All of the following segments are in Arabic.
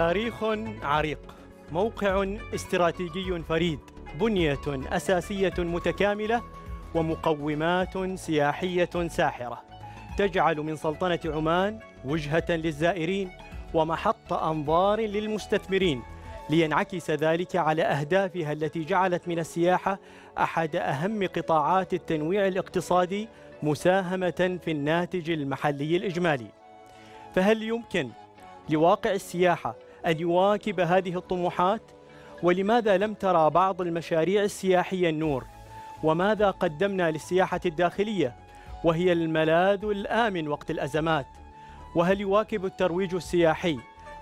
تاريخ عريق موقع استراتيجي فريد بنيه اساسيه متكامله ومقومات سياحيه ساحره تجعل من سلطنه عمان وجهه للزائرين ومحط انظار للمستثمرين لينعكس ذلك على اهدافها التي جعلت من السياحه احد اهم قطاعات التنويع الاقتصادي مساهمه في الناتج المحلي الاجمالي فهل يمكن لواقع السياحه أن يواكب هذه الطموحات؟ ولماذا لم ترى بعض المشاريع السياحية النور؟ وماذا قدمنا للسياحة الداخلية؟ وهي الملاذ الآمن وقت الأزمات وهل يواكب الترويج السياحي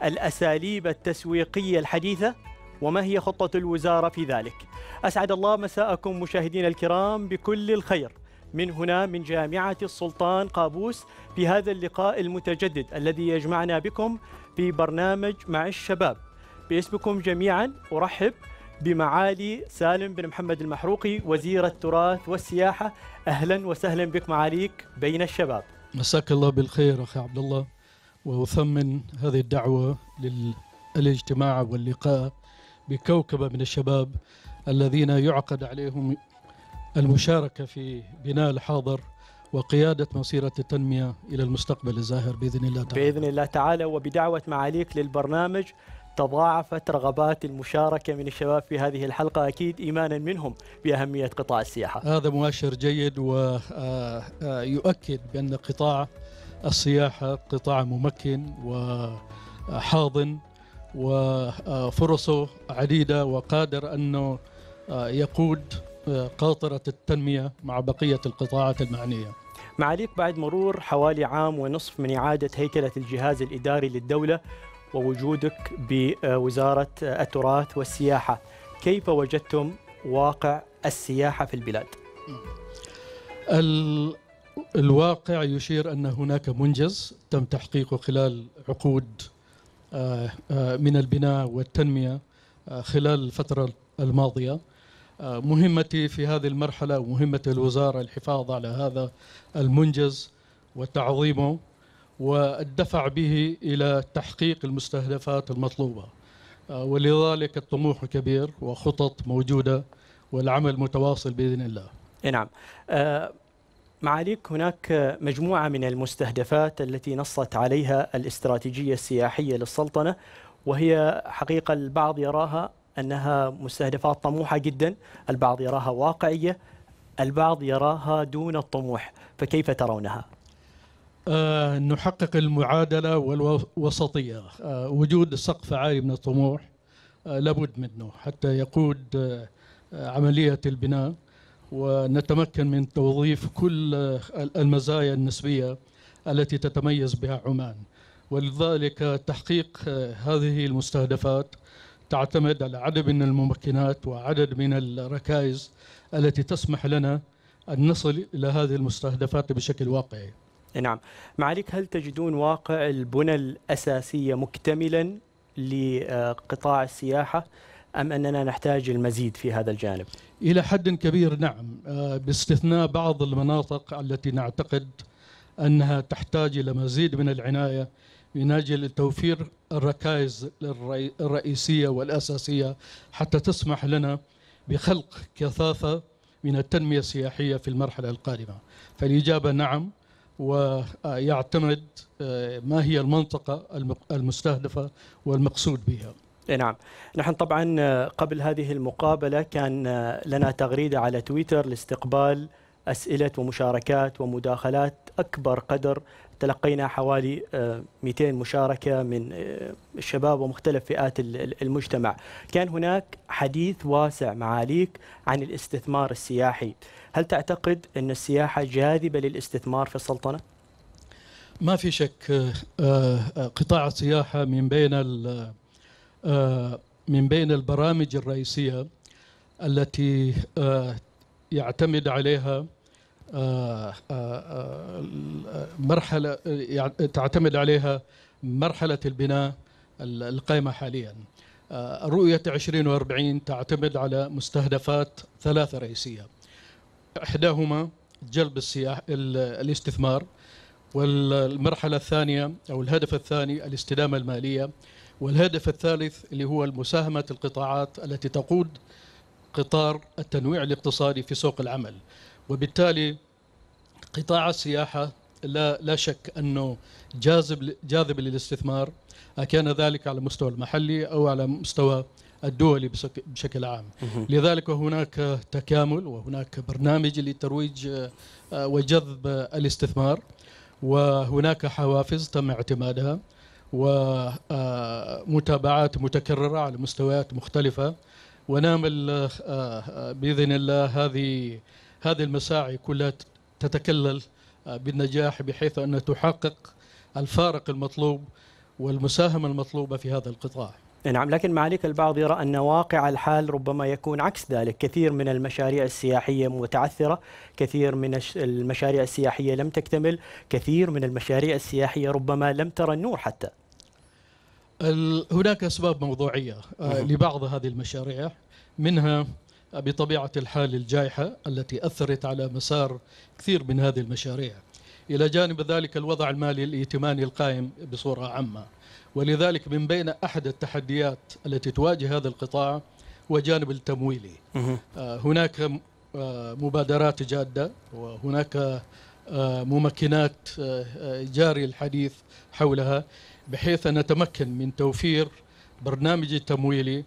الأساليب التسويقية الحديثة؟ وما هي خطة الوزارة في ذلك؟ أسعد الله مساءكم مشاهدينا الكرام بكل الخير من هنا من جامعة السلطان قابوس في هذا اللقاء المتجدد الذي يجمعنا بكم في برنامج مع الشباب باسمكم جميعا أرحب بمعالي سالم بن محمد المحروقي وزير التراث والسياحة أهلا وسهلا بك معاليك بين الشباب مساك الله بالخير أخي عبد الله وأثمن هذه الدعوة للاجتماع واللقاء بكوكبة من الشباب الذين يعقد عليهم المشاركة في بناء الحاضر وقيادة مسيرة التنمية إلى المستقبل الزاهر بإذن الله تعالى بإذن الله تعالى وبدعوة معاليك للبرنامج تضاعفت رغبات المشاركة من الشباب في هذه الحلقة أكيد إيمانا منهم بأهمية قطاع السياحة هذا مؤشر جيد ويؤكد آه، آه، بأن قطاع السياحة قطاع ممكن وحاضن آه، وفرصه عديدة وقادر أنه يقود قاطرة التنمية مع بقية القطاعات المعنية معاليك بعد مرور حوالي عام ونصف من إعادة هيكلة الجهاز الإداري للدولة ووجودك بوزارة التراث والسياحة كيف وجدتم واقع السياحة في البلاد؟ ال... الواقع يشير أن هناك منجز تم تحقيقه خلال عقود آه، آه، من البناء والتنمية آه، خلال الفترة الماضية مهمتي في هذه المرحلة ومهمة الوزارة الحفاظ على هذا المنجز وتعظيمه والدفع به إلى تحقيق المستهدفات المطلوبة آه، ولذلك الطموح كبير وخطط موجودة والعمل متواصل بإذن الله نعم آه، معاليك هناك مجموعة من المستهدفات التي نصت عليها الاستراتيجية السياحية للسلطنة وهي حقيقة البعض يراها أنها مستهدفات طموحة جدا البعض يراها واقعية البعض يراها دون الطموح فكيف ترونها؟ أه نحقق المعادلة والوسطية أه وجود سقف عالي من الطموح أه لابد منه حتى يقود آه، آه، عملية البناء ونتمكن من توظيف كل آه، المزايا النسبية التي تتميز بها عمان ولذلك تحقيق هذه المستهدفات تعتمد على عدد من الممكنات وعدد من الركائز التي تسمح لنا أن نصل إلى هذه المستهدفات بشكل واقعي إيه نعم معاليك هل تجدون واقع البنى الأساسية مكتملا لقطاع السياحة أم أننا نحتاج المزيد في هذا الجانب؟ إلى حد كبير نعم آه، باستثناء بعض المناطق التي نعتقد أنها تحتاج إلى مزيد من العناية من أجل توفير الركائز الرئيسية والأساسية حتى تسمح لنا بخلق كثافة من التنمية السياحية في المرحلة القادمة فالإجابة نعم ويعتمد آه، ما هي المنطقة المستهدفة والمقصود بها نعم نحن طبعا آه، قبل هذه المقابلة كان آه، لنا تغريدة على تويتر لاستقبال أسئلة ومشاركات ومداخلات أكبر قدر تلقينا حوالي 200 آه، مشاركة من آه، الشباب ومختلف فئات المجتمع كان هناك حديث واسع معاليك عن الاستثمار السياحي هل تعتقد أن السياحة جاذبة للاستثمار في السلطنة؟ ما في شك آه، قطاع السياحة من بين من بين البرامج الرئيسية التي يعتمد عليها مرحلة يعني تعتمد عليها مرحلة البناء القائمة حاليا رؤية 2040 تعتمد على مستهدفات ثلاثة رئيسية إحداهما جلب السياح الاستثمار والمرحلة الثانية أو الهدف الثاني الاستدامة المالية والهدف الثالث اللي هو المساهمة القطاعات التي تقود قطار التنويع الاقتصادي في سوق العمل وبالتالي قطاع السياحة لا لا شك انه جاذب جاذب للاستثمار كان ذلك على المستوى المحلي او على مستوى الدولي بشكل عام لذلك هناك تكامل وهناك برنامج لترويج آه، وجذب الاستثمار وهناك حوافز تم اعتمادها ومتابعات آه، متكررة على مستويات مختلفة ونامل آه، بإذن الله هذه هذه المساعي كلها تتكلل آه، بالنجاح بحيث أن تحقق الفارق المطلوب والمساهمة المطلوبة في هذا القطاع نعم لكن معاليك البعض يرى أن واقع الحال ربما يكون عكس ذلك كثير من المشاريع السياحية متعثرة كثير من المشاريع السياحية لم تكتمل كثير من المشاريع السياحية ربما لم ترى النور حتى هناك أسباب موضوعية آه، نعم. لبعض هذه المشاريع منها بطبيعة الحال الجائحة التي أثرت على مسار كثير من هذه المشاريع إلى جانب ذلك الوضع المالي الائتماني القائم بصورة عامة ولذلك من بين أحد التحديات التي تواجه هذا القطاع هو جانب التمويلي آه، هناك آه، مبادرات جادة وهناك آه، ممكنات جاري الحديث حولها بحيث أن نتمكن من توفير برنامج تمويلي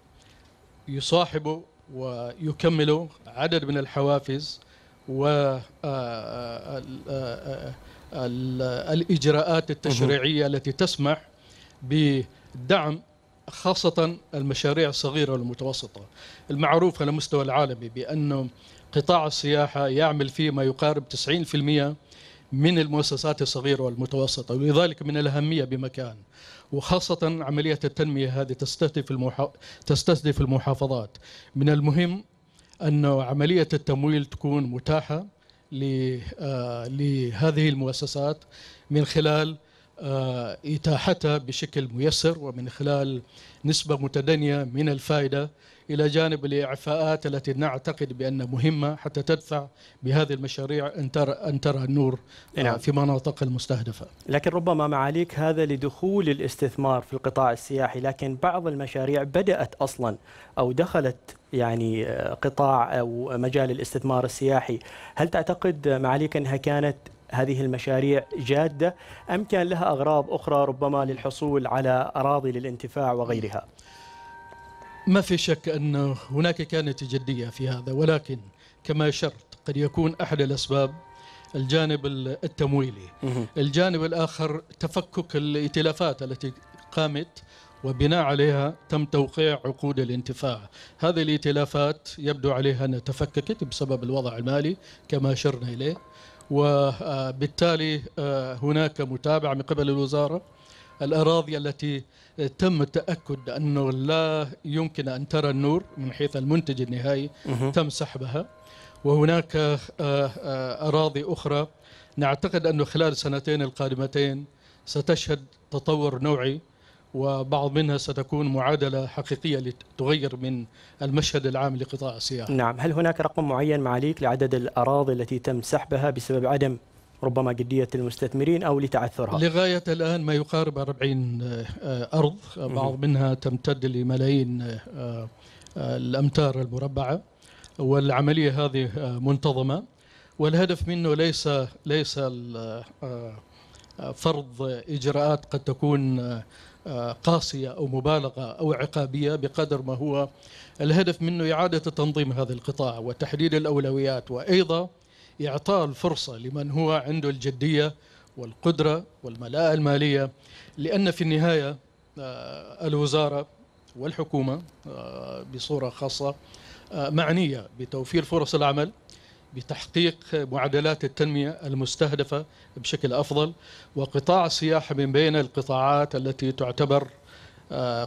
يصاحب ويكملوا عدد من الحوافز و آه، آه، آه، الإجراءات التشريعية التي تسمح بدعم خاصة المشاريع الصغيرة والمتوسطة المعروف على مستوى العالمي بأنه قطاع السياحة يعمل فيه ما يقارب 90% من المؤسسات الصغيرة والمتوسطة ولذلك من الأهمية بمكان وخاصة عملية التنمية هذه تستهدف المحا... تستهدف المحافظات من المهم أن عملية التمويل تكون متاحة آه، لهذه المؤسسات من خلال آه، إتاحتها بشكل ميسر ومن خلال نسبة متدنية من الفائدة إلى جانب الإعفاءات التي نعتقد بأنها مهمة حتى تدفع بهذه المشاريع أن ترى, أن ترى النور آه، نعم. في مناطق المستهدفة لكن ربما معاليك هذا لدخول الاستثمار في القطاع السياحي لكن بعض المشاريع بدأت أصلا أو دخلت يعني آه، قطاع أو مجال الاستثمار السياحي هل تعتقد معاليك أنها كانت هذه المشاريع جادة أم كان لها أغراض أخرى ربما للحصول على أراضي للانتفاع وغيرها؟ ما في شك أن هناك كانت جدية في هذا ولكن كما شرط قد يكون أحد الأسباب الجانب التمويلي الجانب الآخر تفكك الائتلافات التي قامت وبناء عليها تم توقيع عقود الانتفاع هذه الائتلافات يبدو عليها أنها تفككت بسبب الوضع المالي كما أشرنا إليه وبالتالي آه، هناك متابعة من قبل الوزارة الأراضي التي تم التاكد انه لا يمكن ان ترى النور من حيث المنتج النهائي تم سحبها وهناك آه، آه، اراضي اخرى نعتقد انه خلال السنتين القادمتين ستشهد تطور نوعي وبعض منها ستكون معادلة حقيقية لتغير من المشهد العام لقطاع السياحة نعم هل هناك رقم معين معاليك لعدد الأراضي التي تم سحبها بسبب عدم ربما جدية المستثمرين أو لتعثرها لغاية الآن ما يقارب 40 آه، أرض آه، بعض منها تمتد لملايين آه، الأمتار المربعة والعملية هذه منتظمة والهدف منه ليس ليس فرض إجراءات قد تكون قاسية أو مبالغة أو عقابية بقدر ما هو الهدف منه إعادة تنظيم هذا القطاع وتحديد الأولويات وأيضا إعطاء الفرصة لمن هو عنده الجدية والقدرة والملاءة المالية لأن في النهاية آه، الوزارة والحكومة آه، بصورة خاصة آه، معنية بتوفير فرص العمل بتحقيق معدلات التنمية المستهدفة بشكل أفضل وقطاع السياحة من بين القطاعات التي تعتبر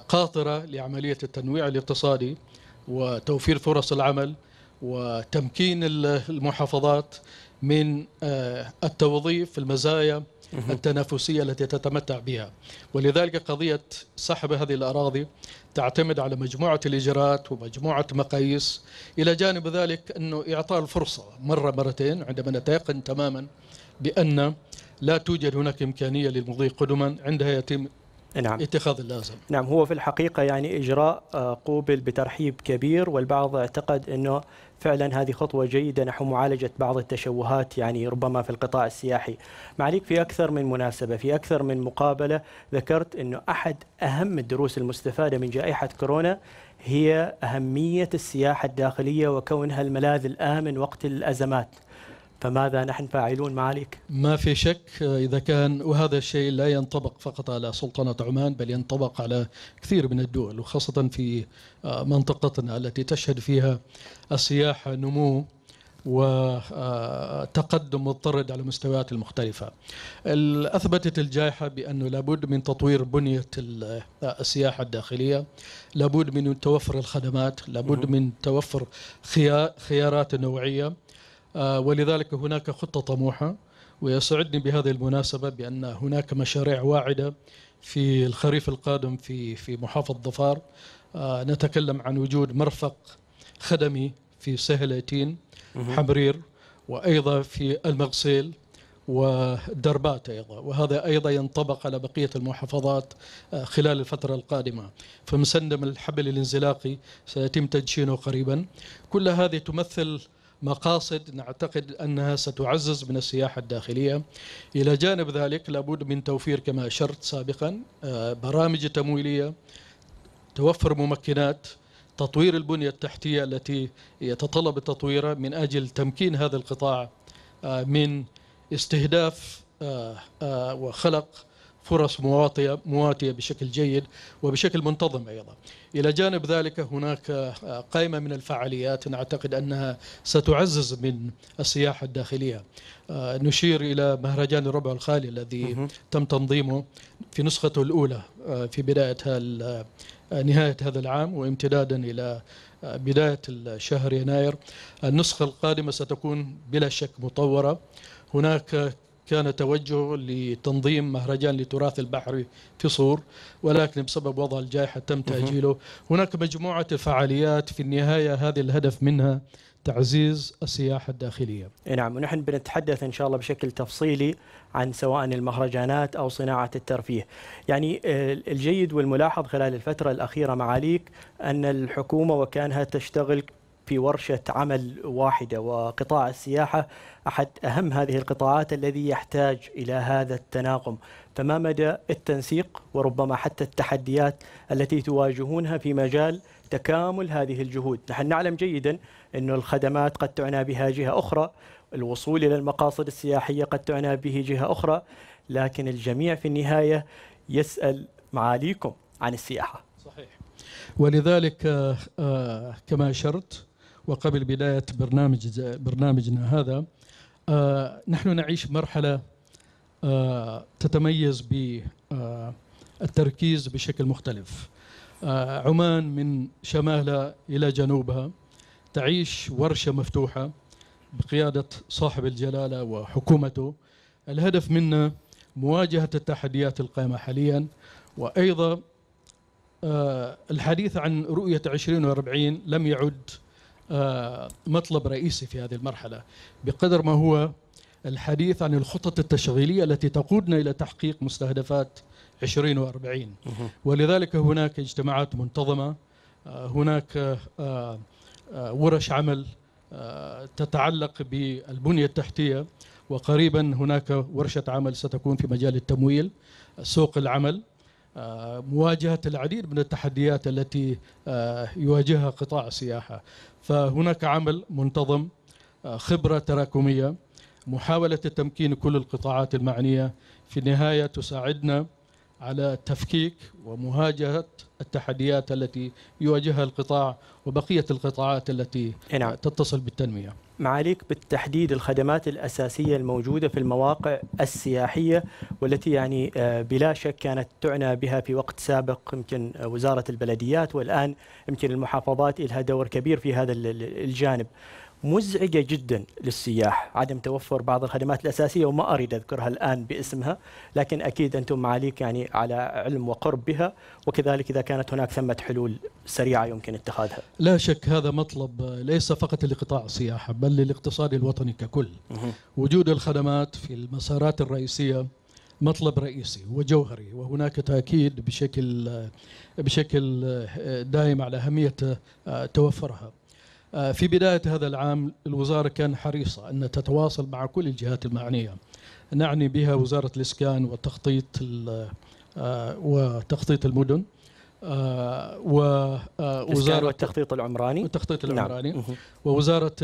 قاطرة لعملية التنويع الاقتصادي وتوفير فرص العمل وتمكين المحافظات من آه، التوظيف في المزايا التنافسية التي تتمتع بها ولذلك قضية سحب هذه الأراضي تعتمد على مجموعة الإجراءات ومجموعة مقاييس إلى جانب ذلك أنه إعطاء الفرصة مرة مرتين عندما نتيقن تماما بأن لا توجد هناك إمكانية للمضي قدما عندها يتم نعم. اتخاذ اللازم نعم هو في الحقيقة يعني إجراء آه، قوبل بترحيب كبير والبعض اعتقد أنه فعلا هذه خطوة جيدة نحو معالجة بعض التشوهات يعني ربما في القطاع السياحي معليك في أكثر من مناسبة في أكثر من مقابلة ذكرت أنه أحد أهم الدروس المستفادة من جائحة كورونا هي أهمية السياحة الداخلية وكونها الملاذ الآمن وقت الأزمات فماذا نحن فاعلون معاليك؟ ما في شك اذا كان وهذا الشيء لا ينطبق فقط على سلطنه عمان بل ينطبق على كثير من الدول وخاصه في آه، منطقتنا التي تشهد فيها السياحه نمو وتقدم مضطرد على مستويات المختلفة أثبتت الجائحة بأنه لابد من تطوير بنية آه، السياحة الداخلية لابد من توفر الخدمات لابد من توفر خيارات نوعية آه، ولذلك هناك خطة طموحة ويسعدني بهذه المناسبة بأن هناك مشاريع واعدة في الخريف القادم في في محافظة ظفار آه، نتكلم عن وجود مرفق خدمي في سهل سهلتين حمرير وأيضا في المغسيل ودربات أيضا وهذا أيضا ينطبق على بقية المحافظات آه، خلال الفترة القادمة فمسندم الحبل الانزلاقي سيتم تدشينه قريبا كل هذه تمثل مقاصد نعتقد أنها ستعزز من السياحة الداخلية إلى جانب ذلك لابد من توفير كما أشرت سابقا آه، برامج تمويلية توفر ممكنات تطوير البنية التحتية التي يتطلب تطويرها من أجل تمكين هذا القطاع آه، من استهداف آه، وخلق فرص مواطية مواتية بشكل جيد وبشكل منتظم أيضا إلى جانب ذلك هناك آه، قائمة من الفعاليات نعتقد أنها ستعزز من السياحة الداخلية آه، نشير إلى مهرجان الربع الخالي الذي تم تنظيمه في نسخته الأولى آه، في بداية نهاية هذا العام وامتدادا إلى بداية الشهر يناير النسخة القادمة ستكون بلا شك مطورة هناك كان توجه لتنظيم مهرجان لتراث البحر في صور ولكن بسبب وضع الجائحة تم تأجيله هناك مجموعة فعاليات في النهاية هذا الهدف منها تعزيز السياحة الداخلية نعم ونحن بنتحدث إن شاء الله بشكل تفصيلي عن سواء المهرجانات أو صناعة الترفيه يعني آه، الجيد والملاحظ خلال الفترة الأخيرة معاليك أن الحكومة وكانها تشتغل في ورشة عمل واحدة وقطاع السياحة أحد أهم هذه القطاعات الذي يحتاج إلى هذا التناغم فما مدى التنسيق وربما حتى التحديات التي تواجهونها في مجال تكامل هذه الجهود نحن نعلم جيدا أن الخدمات قد تعنى بها جهة أخرى الوصول إلى المقاصد السياحية قد تعنى به جهة أخرى لكن الجميع في النهاية يسأل معاليكم عن السياحة صحيح ولذلك آه، آه، كما أشرت وقبل بداية برنامج برنامجنا هذا آه، نحن نعيش مرحلة آه، تتميز بالتركيز آه، بشكل مختلف عمان من شمالها إلى جنوبها تعيش ورشة مفتوحة بقيادة صاحب الجلالة وحكومته الهدف منا مواجهة التحديات القائمة حاليا وأيضا الحديث عن رؤية 2040 لم يعد آه، مطلب رئيسي في هذه المرحله بقدر ما هو الحديث عن الخطط التشغيليه التي تقودنا الى تحقيق مستهدفات 2040 ولذلك هناك اجتماعات منتظمه آه، هناك آه، ورش عمل تتعلق بالبنيه التحتيه وقريبا هناك ورشه عمل ستكون في مجال التمويل سوق العمل آه، مواجهة العديد من التحديات التي آه، يواجهها قطاع السياحة فهناك عمل منتظم آه، خبرة تراكمية محاولة تمكين كل القطاعات المعنية في النهاية تساعدنا على تفكيك ومهاجهه التحديات التي يواجهها القطاع وبقية القطاعات التي نعم. تتصل بالتنمية معاليك بالتحديد الخدمات الأساسية الموجودة في المواقع السياحية والتي يعني آه، بلا شك كانت تعنى بها في وقت سابق يمكن آه، وزارة البلديات والآن يمكن المحافظات لها دور كبير في هذا الجانب مزعجه جدا للسياح عدم توفر بعض الخدمات الاساسيه وما اريد اذكرها الان باسمها لكن اكيد انتم معاليك يعني على علم وقرب بها وكذلك اذا كانت هناك ثمه حلول سريعه يمكن اتخاذها. لا شك هذا مطلب ليس فقط لقطاع السياحه بل للاقتصاد الوطني ككل. وجود الخدمات في المسارات الرئيسيه مطلب رئيسي وجوهري وهناك تاكيد بشكل بشكل دائم على اهميه توفرها. آه، في بداية هذا العام الوزارة كان حريصة أن تتواصل مع كل الجهات المعنية نعني بها وزارة الإسكان وتخطيط آه، وتخطيط المدن آه، ووزارة التخطيط العمراني والتخطيط نعم. العمراني نعم. ووزارة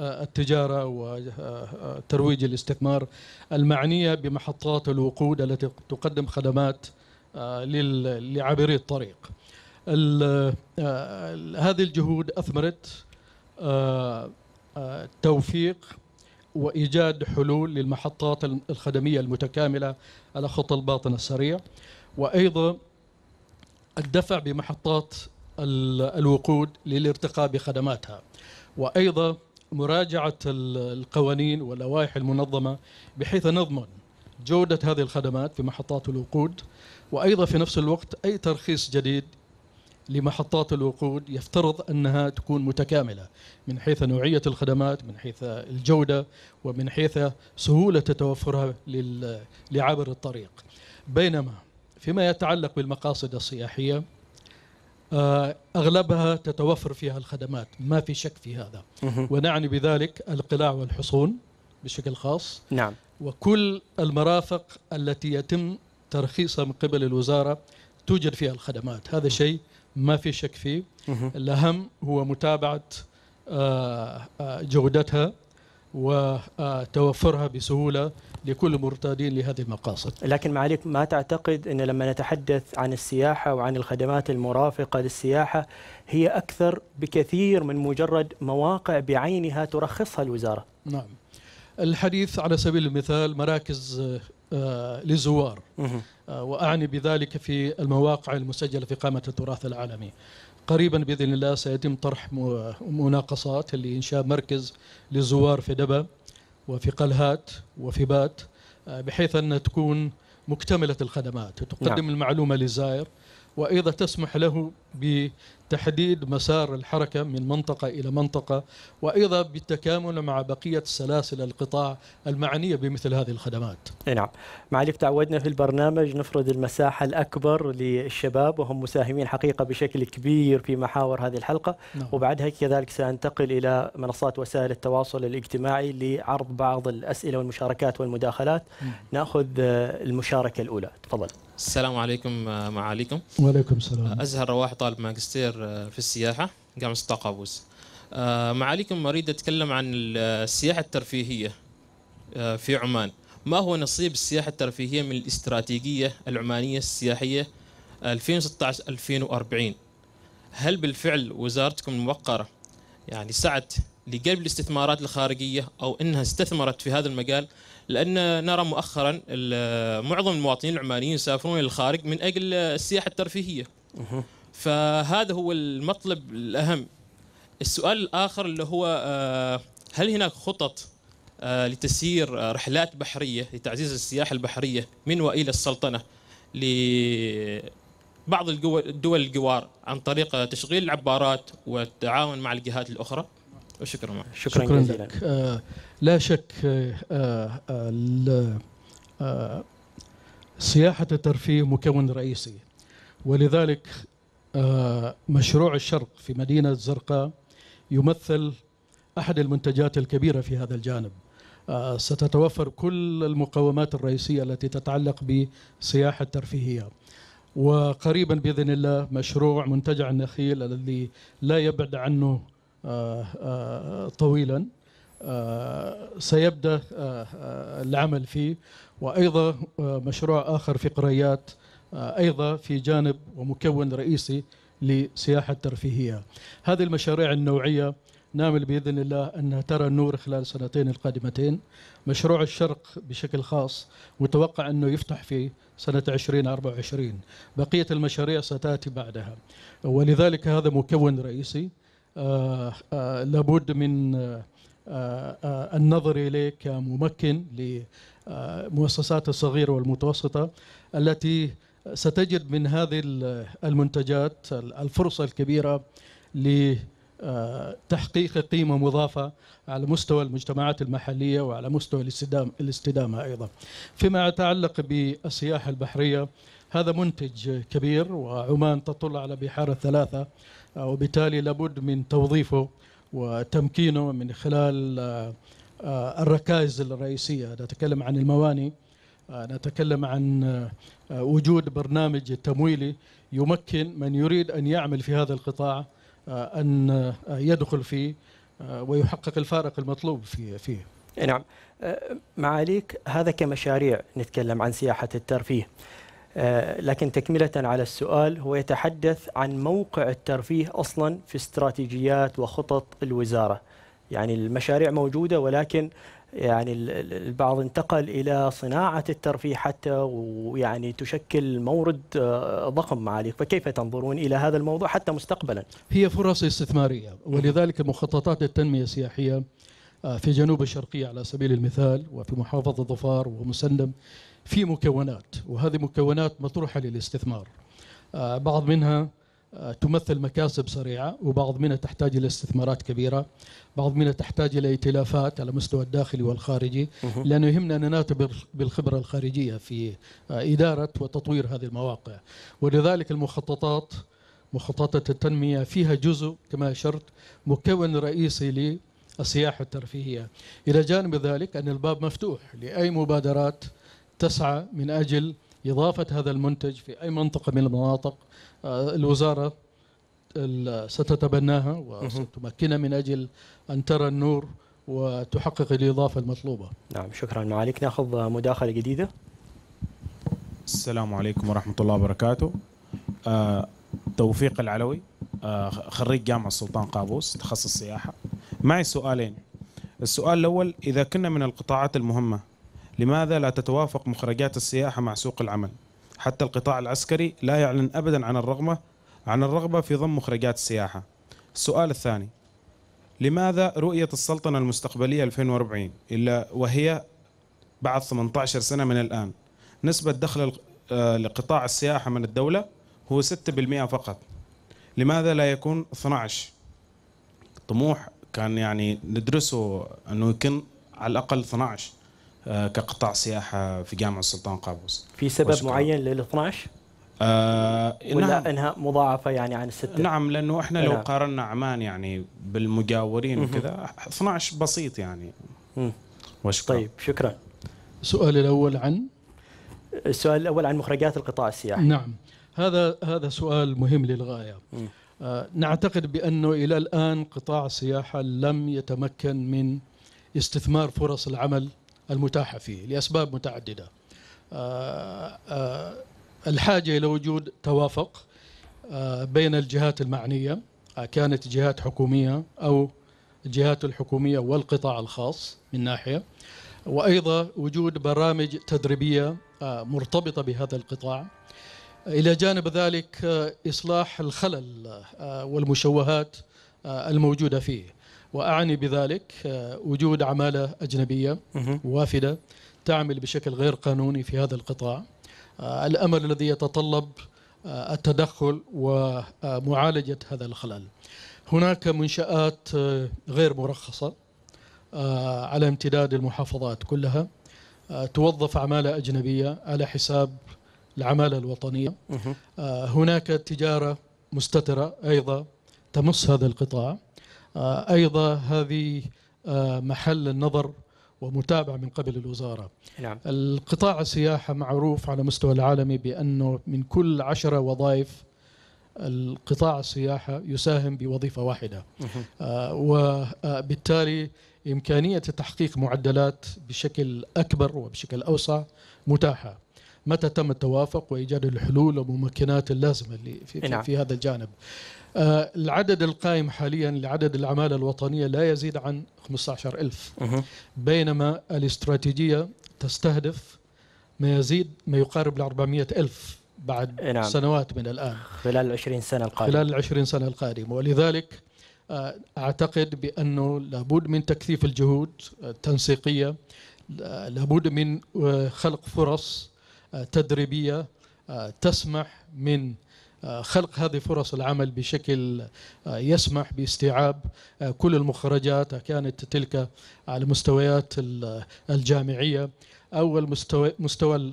التجارة وترويج الاستثمار المعنية بمحطات الوقود التي تقدم خدمات لعابري الطريق هذه الجهود أثمرت آه، آه، توفيق وايجاد حلول للمحطات الخدميه المتكامله على خط الباطن السريع وايضا الدفع بمحطات الوقود للارتقاء بخدماتها وايضا مراجعه القوانين واللوائح المنظمه بحيث نضمن جوده هذه الخدمات في محطات الوقود وايضا في نفس الوقت اي ترخيص جديد لمحطات الوقود يفترض انها تكون متكامله من حيث نوعيه الخدمات من حيث الجوده ومن حيث سهوله توفرها لعابر الطريق بينما فيما يتعلق بالمقاصد السياحيه آه، اغلبها تتوفر فيها الخدمات ما في شك في هذا ونعني بذلك القلاع والحصون بشكل خاص نعم وكل المرافق التي يتم ترخيصها من قبل الوزاره توجد فيها الخدمات هذا شيء ما في شك فيه الأهم هو متابعة آه، آه، جودتها وتوفرها آه، بسهولة لكل المرتادين لهذه المقاصد لكن معاليك ما تعتقد أن لما نتحدث عن السياحة وعن الخدمات المرافقة للسياحة هي أكثر بكثير من مجرد مواقع بعينها ترخصها الوزارة نعم الحديث على سبيل المثال مراكز للزوار آه، وأعني بذلك في المواقع المسجلة في قائمة التراث العالمي قريبا باذن الله سيتم طرح مناقصات لانشاء مركز للزوار في دبا وفي قلهات وفي بات آه، بحيث ان تكون مكتمله الخدمات تقدم نعم. المعلومه للزائر وايضا تسمح له تحديد مسار الحركة من منطقة إلى منطقة وأيضا بالتكامل مع بقية سلاسل القطاع المعنية بمثل هذه الخدمات نعم معاليك تعودنا في البرنامج نفرض المساحة الأكبر للشباب وهم مساهمين حقيقة بشكل كبير في محاور هذه الحلقة نعم. وبعدها كذلك سأنتقل إلى منصات وسائل التواصل الاجتماعي لعرض بعض الأسئلة والمشاركات والمداخلات نعم. نأخذ المشاركة الأولى تفضل السلام عليكم آه، معاليكم وعليكم السلام آه، أزهر رواح طالب ماجستير آه، في السياحة جامعة قابوس معاليكم أريد أتكلم عن السياحة الترفيهية في عمان ما هو نصيب السياحة الترفيهية من الاستراتيجية العمانية السياحية 2016-2040 هل بالفعل وزارتكم الموقرة يعني سعت لقلب الاستثمارات الخارجية أو أنها استثمرت في هذا المجال لان نرى مؤخرا معظم المواطنين العمانيين يسافرون للخارج من اجل السياحه الترفيهيه فهذا هو المطلب الاهم السؤال الاخر اللي هو آه، هل هناك خطط آه، لتسيير آه، رحلات بحريه لتعزيز السياحه البحريه من والى السلطنه لبعض الدول الجوار عن طريق تشغيل العبارات والتعاون مع الجهات الاخرى وشكرا شكرا, شكرا جزيلا لك. آه، لا شك آه، آه، سياحة الترفيه مكون رئيسي ولذلك مشروع الشرق في مدينة الزرقاء يمثل أحد المنتجات الكبيرة في هذا الجانب ستتوفر كل المقومات الرئيسية التي تتعلق بسياحة ترفيهية وقريبا باذن الله مشروع منتجع النخيل الذي لا يبعد عنه طويلا آه، سيبدأ آه، آه، العمل فيه وأيضا مشروع آخر في قريات أيضا في جانب ومكون رئيسي لسياحة ترفيهية هذه المشاريع النوعية نامل بإذن الله أنها ترى النور خلال السنتين القادمتين مشروع الشرق بشكل خاص متوقع أنه يفتح في سنة 2024 بقية المشاريع ستأتي بعدها ولذلك هذا مكون رئيسي آه، آه، لابد من آه، النظر إليه كممكن لمؤسسات الصغيرة والمتوسطة التي ستجد من هذه المنتجات الفرصة الكبيرة لتحقيق قيمة مضافة على مستوى المجتمعات المحلية وعلى مستوى الاستدامة أيضا فيما يتعلق بالسياحة البحرية هذا منتج كبير وعمان تطل على بحار الثلاثة آه، وبالتالي لابد من توظيفه وتمكينه من خلال آه، الركائز الرئيسية نتكلم عن المواني آه، نتكلم عن وجود برنامج تمويلي يمكن من يريد أن يعمل في هذا القطاع أن يدخل فيه ويحقق الفارق المطلوب فيه, فيه. نعم معاليك هذا كمشاريع نتكلم عن سياحة الترفيه آه، لكن تكملة على السؤال هو يتحدث عن موقع الترفيه أصلا في استراتيجيات وخطط الوزارة يعني المشاريع موجودة ولكن يعني البعض انتقل إلى صناعة الترفيه حتى ويعني تشكل مورد آه، ضخم معاليك فكيف تنظرون إلى هذا الموضوع حتى مستقبلا هي فرص استثمارية ولذلك مخططات التنمية السياحية آه، في جنوب الشرقية على سبيل المثال وفي محافظة ظفار ومسلم في مكونات وهذه مكونات مطروحه للاستثمار آه، بعض منها آه، تمثل مكاسب سريعه وبعض منها تحتاج الى استثمارات كبيره بعض منها تحتاج الى ائتلافات على مستوى الداخلي والخارجي لانه يهمنا ان نعتبر بالخبره الخارجيه في آه، اداره وتطوير هذه المواقع ولذلك المخططات مخططات التنميه فيها جزء كما اشرت مكون رئيسي للسياحه الترفيهيه الى جانب ذلك ان الباب مفتوح لاي مبادرات تسعى من أجل إضافة هذا المنتج في أي منطقة من المناطق آه، الوزارة ستتبناها وستمكنها من أجل أن ترى النور وتحقق الإضافة المطلوبة نعم شكرا معاليك ناخذ مداخلة جديدة السلام عليكم ورحمة الله وبركاته آه توفيق العلوي آه خريج جامعة السلطان قابوس تخصص سياحة معي سؤالين السؤال الأول إذا كنا من القطاعات المهمة لماذا لا تتوافق مخرجات السياحة مع سوق العمل حتى القطاع العسكري لا يعلن أبدا عن الرغمة عن الرغبة في ضم مخرجات السياحة السؤال الثاني لماذا رؤية السلطنة المستقبلية 2040 إلا وهي بعد 18 سنة من الآن نسبة دخل آه، لقطاع السياحة من الدولة هو 6% فقط لماذا لا يكون 12 طموح كان يعني ندرسه أنه يكون على الأقل 12 آه، كقطاع سياحه في جامعه السلطان قابوس في سبب وشكرا. معين لل 12 آه ولا نعم. انها مضاعفه يعني عن السته نعم لانه احنا لو نعم. قارنا عمان يعني بالمجاورين وكذا 12 بسيط يعني وشكرا طيب شكرا السؤال الاول عن السؤال الاول عن مخرجات القطاع السياحي نعم هذا هذا سؤال مهم للغايه م. آه نعتقد بانه الى الان قطاع السياحه لم يتمكن من استثمار فرص العمل المتاحة فيه لأسباب متعددة آه، آه، الحاجة إلى وجود توافق آه، بين الجهات المعنية كانت جهات حكومية أو الجهات الحكومية والقطاع الخاص من ناحية وأيضا وجود برامج تدريبية مرتبطة بهذا القطاع إلى جانب ذلك إصلاح الخلل والمشوهات الموجودة فيه واعني بذلك آه، وجود عماله اجنبيه وافده تعمل بشكل غير قانوني في هذا القطاع آه، الامر الذي يتطلب آه، التدخل ومعالجه هذا الخلل. هناك منشات غير مرخصه على امتداد المحافظات كلها توظف عماله اجنبيه على حساب العماله الوطنيه. هناك تجاره مستتره ايضا تمس هذا القطاع. آه، أيضا هذه آه، محل النظر ومتابعة من قبل الوزارة نعم. القطاع السياحة معروف على مستوى العالمي بأنه من كل عشرة وظائف القطاع السياحة يساهم بوظيفة واحدة آه وبالتالي آه، إمكانية تحقيق معدلات بشكل أكبر وبشكل أوسع متاحة متى تم التوافق وإيجاد الحلول والممكنات اللازمة في, نعم. في هذا الجانب آه، العدد القائم حاليا لعدد العمالة الوطنية لا يزيد عن 15 ألف بينما الاستراتيجية تستهدف ما يزيد ما يقارب ل 400 ألف بعد نعم. سنوات من الآن خلال العشرين سنة القادمة خلال العشرين سنة القادمة ولذلك آه، أعتقد بأنه لابد من تكثيف الجهود آه، التنسيقية لابد من خلق فرص تدريبية تسمح من آه، خلق هذه فرص العمل بشكل آه، يسمح باستيعاب آه، كل المخرجات كانت تلك على مستويات الجامعيه او المستوى مستوى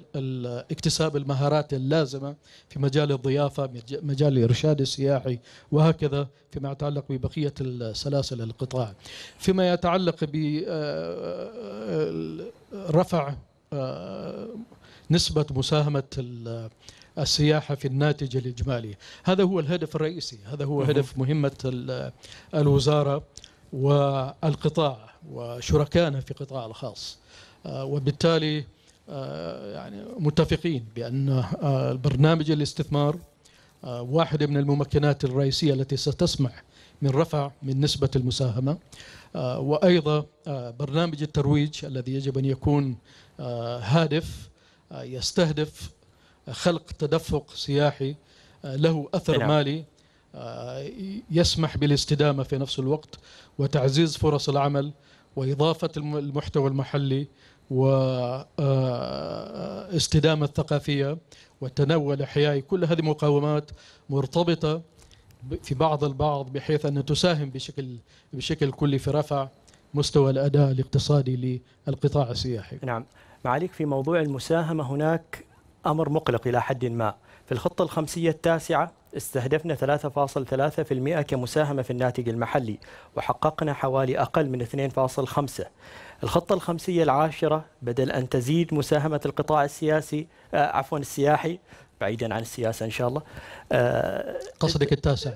اكتساب المهارات اللازمه في مجال الضيافه مجال الارشاد السياحي وهكذا فيما يتعلق ببقيه سلاسل القطاع فيما يتعلق برفع نسبه مساهمه السياحة في الناتج الإجمالي هذا هو الهدف الرئيسي هذا هو هدف مهمة الوزارة والقطاع وشركائنا في القطاع الخاص آه، وبالتالي آه، يعني متفقين بأن آه، البرنامج الاستثمار واحد من الممكنات الرئيسية التي ستسمح من رفع من نسبة المساهمة وأيضا برنامج الترويج الذي يجب أن يكون هادف يستهدف خلق تدفق سياحي آه، له أثر نعم. مالي آه، يسمح بالاستدامة في نفس الوقت وتعزيز فرص العمل وإضافة المحتوى المحلي واستدامة آه، الثقافية والتنوع الأحيائي كل هذه مقاومات مرتبطة في بعض البعض بحيث أن تساهم بشكل بشكل كلي في رفع مستوى الأداء الاقتصادي للقطاع السياحي نعم معاليك في موضوع المساهمة هناك أمر مقلق إلى حد ما في الخطة الخمسية التاسعة استهدفنا 3.3% كمساهمة في الناتج المحلي وحققنا حوالي أقل من 2.5 الخطة الخمسية العاشرة بدل أن تزيد مساهمة القطاع السياسي آه، عفوا السياحي بعيدا عن السياسة إن شاء الله آه، قصدك التاسع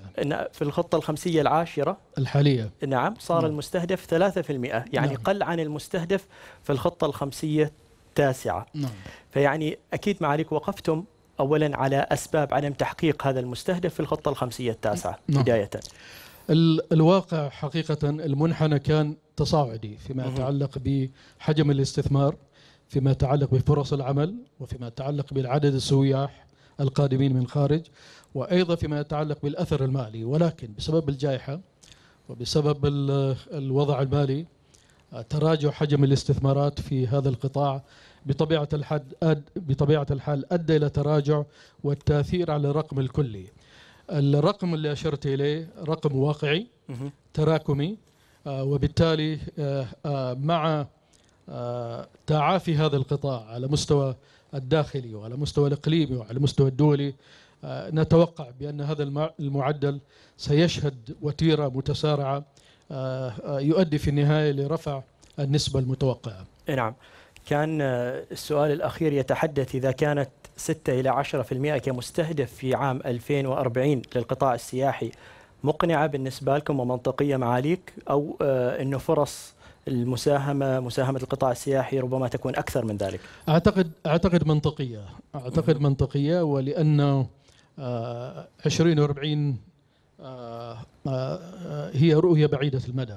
في الخطة الخمسية العاشرة الحالية نعم صار نعم. المستهدف 3% يعني نعم. قل عن المستهدف في الخطة الخمسية التاسعة نعم. فيعني أكيد معاليك وقفتم أولا على أسباب عدم تحقيق هذا المستهدف في الخطة الخمسية التاسعة نعم. بداية الواقع حقيقة المنحنى كان تصاعدي فيما يتعلق بحجم الاستثمار فيما يتعلق بفرص العمل وفيما يتعلق بالعدد السياح القادمين من الخارج وأيضا فيما يتعلق بالأثر المالي ولكن بسبب الجائحة وبسبب الوضع المالي تراجع حجم الاستثمارات في هذا القطاع بطبيعة الحال بطبيعة الحال أدى إلى تراجع والتأثير على الرقم الكلي. الرقم اللي أشرت إليه رقم واقعي تراكمي آه، وبالتالي آه، آه، مع تعافي هذا القطاع على مستوى الداخلي وعلى مستوى الإقليمي وعلى مستوى الدولي نتوقع بأن هذا المعدل سيشهد وتيرة متسارعة آه، يؤدي في النهاية لرفع النسبة المتوقعة نعم كان آه، السؤال الأخير يتحدث إذا كانت 6 إلى 10% كمستهدف في عام 2040 للقطاع السياحي مقنعة بالنسبة لكم ومنطقية معاليك أو آه، أنه فرص المساهمه مساهمه القطاع السياحي ربما تكون اكثر من ذلك اعتقد اعتقد منطقيه اعتقد منطقيه ولانه 2040 آه، آه، هي رؤية بعيدة المدى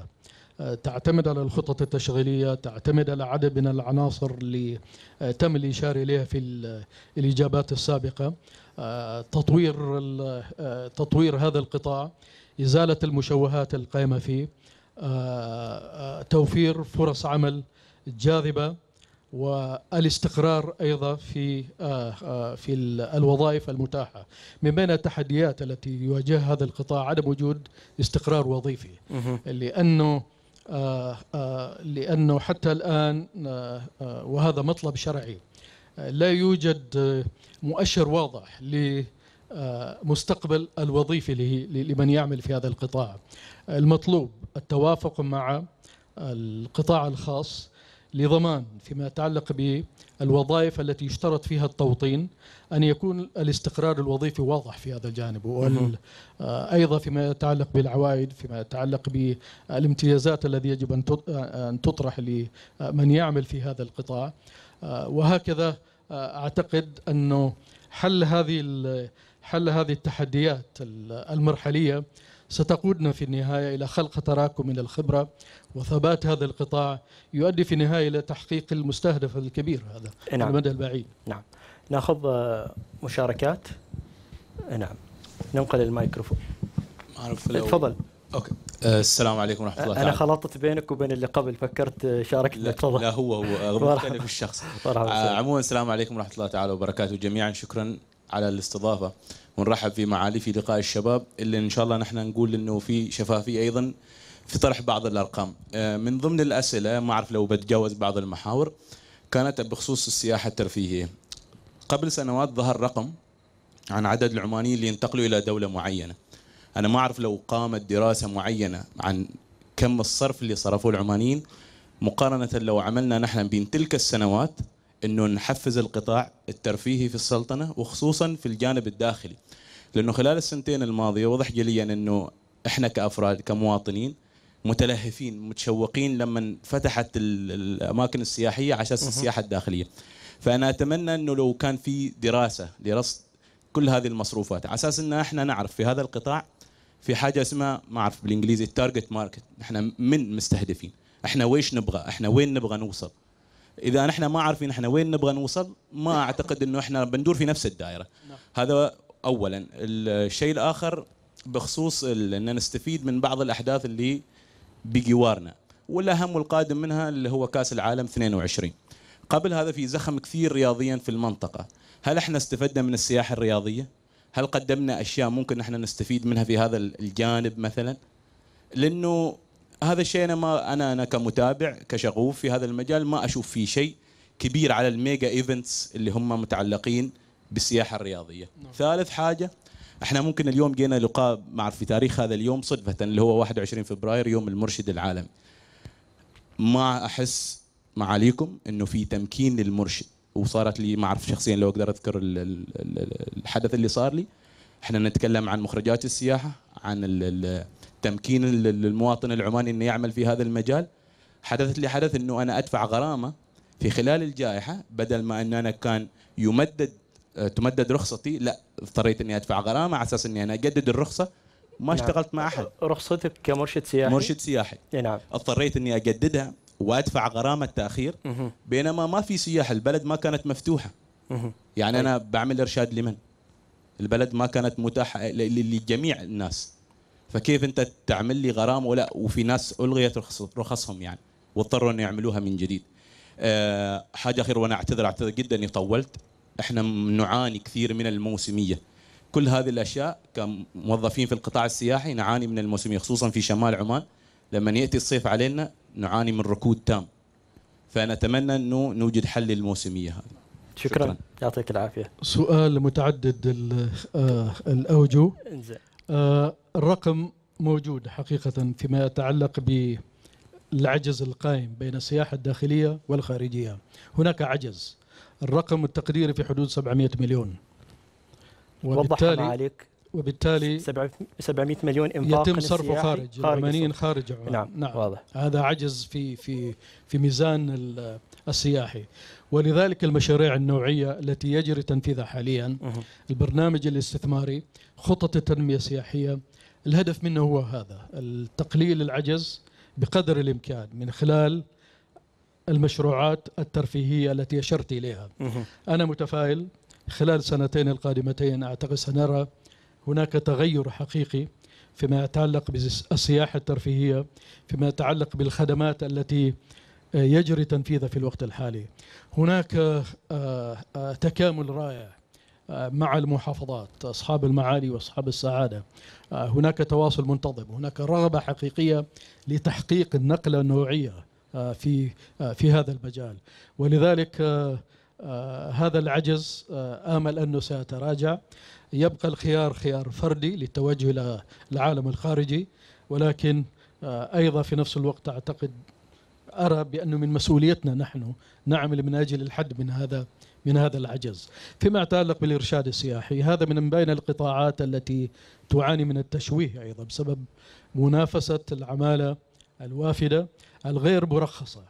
آه، تعتمد على الخطط التشغيلية تعتمد على عدد من العناصر اللي تم الإشارة إليها في الإجابات السابقة تطوير تطوير هذا القطاع إزالة المشوهات القائمة فيه توفير فرص عمل جاذبة والاستقرار ايضا في آه، آه، في الوظائف المتاحه من بين التحديات التي يواجهها هذا القطاع عدم وجود استقرار وظيفي لانه آه، لانه حتى الان وهذا مطلب شرعي لا يوجد مؤشر واضح لمستقبل الوظيفي لمن يعمل في هذا القطاع المطلوب التوافق مع القطاع الخاص لضمان فيما يتعلق بالوظائف التي يشترط فيها التوطين أن يكون الاستقرار الوظيفي واضح في هذا الجانب وأيضا آه، فيما يتعلق بالعوائد فيما يتعلق بالامتيازات الذي يجب أن آه، تطرح لمن يعمل في هذا القطاع آه، وهكذا أعتقد أنه حل هذه حل هذه التحديات المرحلية ستقودنا في النهاية إلى خلق تراكم من الخبرة وثبات هذا القطاع يؤدي في النهاية إلى تحقيق المستهدف الكبير هذا نعم. المدى البعيد نعم ناخذ آه، مشاركات آه، نعم ننقل الميكروفون تفضل اوكي آه، السلام عليكم ورحمه الله تعالى انا خلطت بينك وبين اللي قبل فكرت شاركت لا, تفضل لا هو هو مختلف الشخص عموما السلام عليكم ورحمه الله تعالى وبركاته جميعا شكرا على الاستضافه ونرحب في معالي في لقاء الشباب اللي ان شاء الله نحن نقول انه في شفافيه ايضا في طرح بعض الارقام آه، من ضمن الاسئله ما اعرف لو بتجاوز بعض المحاور كانت بخصوص السياحه الترفيهيه قبل سنوات ظهر رقم عن عدد العمانيين اللي ينتقلوا الى دوله معينه انا ما اعرف لو قامت دراسه معينه عن كم الصرف اللي صرفوه العمانيين مقارنه لو عملنا نحن بين تلك السنوات انه نحفز القطاع الترفيهي في السلطنه وخصوصا في الجانب الداخلي لانه خلال السنتين الماضيه وضح جليا انه احنا كافراد كمواطنين متلهفين متشوقين لما فتحت الاماكن السياحيه على اساس السياحه الداخليه فانا اتمنى انه لو كان في دراسه لرصد كل هذه المصروفات على اساس ان احنا نعرف في هذا القطاع في حاجه اسمها ما اعرف بالانجليزي التارجت ماركت احنا من مستهدفين احنا ويش نبغى احنا وين نبغى نوصل اذا نحن ما عارفين احنا وين نبغى نوصل ما اعتقد انه احنا بندور في نفس الدائره نعم. هذا اولا الشيء الاخر بخصوص ان نستفيد من بعض الاحداث اللي بجوارنا والاهم والقادم منها اللي هو كاس العالم 22 قبل هذا في زخم كثير رياضيا في المنطقه هل احنا استفدنا من السياحه الرياضيه هل قدمنا اشياء ممكن احنا نستفيد منها في هذا الجانب مثلا لانه هذا الشيء انا ما انا انا كمتابع كشغوف في هذا المجال ما اشوف فيه شيء كبير على الميجا ايفنتس اللي هم متعلقين بالسياحه الرياضيه. نعم. ثالث حاجه احنا ممكن اليوم جينا لقاء مع في تاريخ هذا اليوم صدفه اللي هو 21 فبراير يوم المرشد العالمي. ما احس معاليكم انه في تمكين للمرشد وصارت لي ما اعرف شخصيا لو اقدر اذكر الحدث اللي صار لي احنا نتكلم عن مخرجات السياحه عن تمكين للمواطن العماني انه يعمل في هذا المجال حدثت لي حدث انه انا ادفع غرامه في خلال الجائحه بدل ما ان انا كان يمدد آه، تمدد رخصتي لا اضطريت اني ادفع غرامه على اساس اني انا اجدد الرخصه ما نعم. اشتغلت مع احد رخصتك كمرشد سياحي مرشد سياحي نعم اضطريت اني اجددها وادفع غرامه تاخير مه. بينما ما في سياح البلد ما كانت مفتوحه مه. يعني انا طيب. بعمل ارشاد لمن البلد ما كانت متاحه لجميع الناس فكيف انت تعمل لي غرامه ولا وفي ناس الغيت رخصهم يعني واضطروا ان يعملوها من جديد آه، حاجه اخيره وانا اعتذر اعتذر جدا اني طولت احنا نعاني كثير من الموسميه كل هذه الاشياء كموظفين في القطاع السياحي نعاني من الموسميه خصوصا في شمال عمان لما ياتي الصيف علينا نعاني من ركود تام فنتمنى انه نوجد حل للموسميه هذه شكرا, شكرا. يعطيك العافيه سؤال متعدد آه، الاوجه آه، الرقم موجود حقيقة فيما يتعلق بالعجز القائم بين السياحة الداخلية والخارجية هناك عجز الرقم التقديري في حدود 700 مليون وبالتالي عليك وبالتالي 700 مليون انفاق يتم صرفه خارج العمانيين خارج عمان نعم, نعم واضح هذا عجز في في في ميزان السياحي ولذلك المشاريع النوعيه التي يجري تنفيذها حاليا البرنامج الاستثماري خطط التنمية السياحية الهدف منه هو هذا التقليل العجز بقدر الإمكان من خلال المشروعات الترفيهية التي أشرت إليها أنا متفائل خلال سنتين القادمتين أعتقد سنرى هناك تغير حقيقي فيما يتعلق بالسياحة الترفيهية فيما يتعلق بالخدمات التي يجري تنفيذها في الوقت الحالي هناك آه، آه، تكامل رائع مع المحافظات أصحاب المعالي وأصحاب السعادة آه، هناك تواصل منتظم هناك رغبة حقيقية لتحقيق النقلة النوعية آه، في آه، في هذا المجال ولذلك هذا العجز آمل أنه سيتراجع يبقى الخيار خيار فردي للتوجه إلى العالم الخارجي ولكن أيضا في نفس الوقت أعتقد أرى بأنه من مسؤوليتنا نحن نعمل من أجل الحد من هذا من هذا العجز فيما يتعلق بالإرشاد السياحي هذا من بين القطاعات التي تعاني من التشويه أيضا بسبب منافسة العمالة الوافدة الغير مرخصة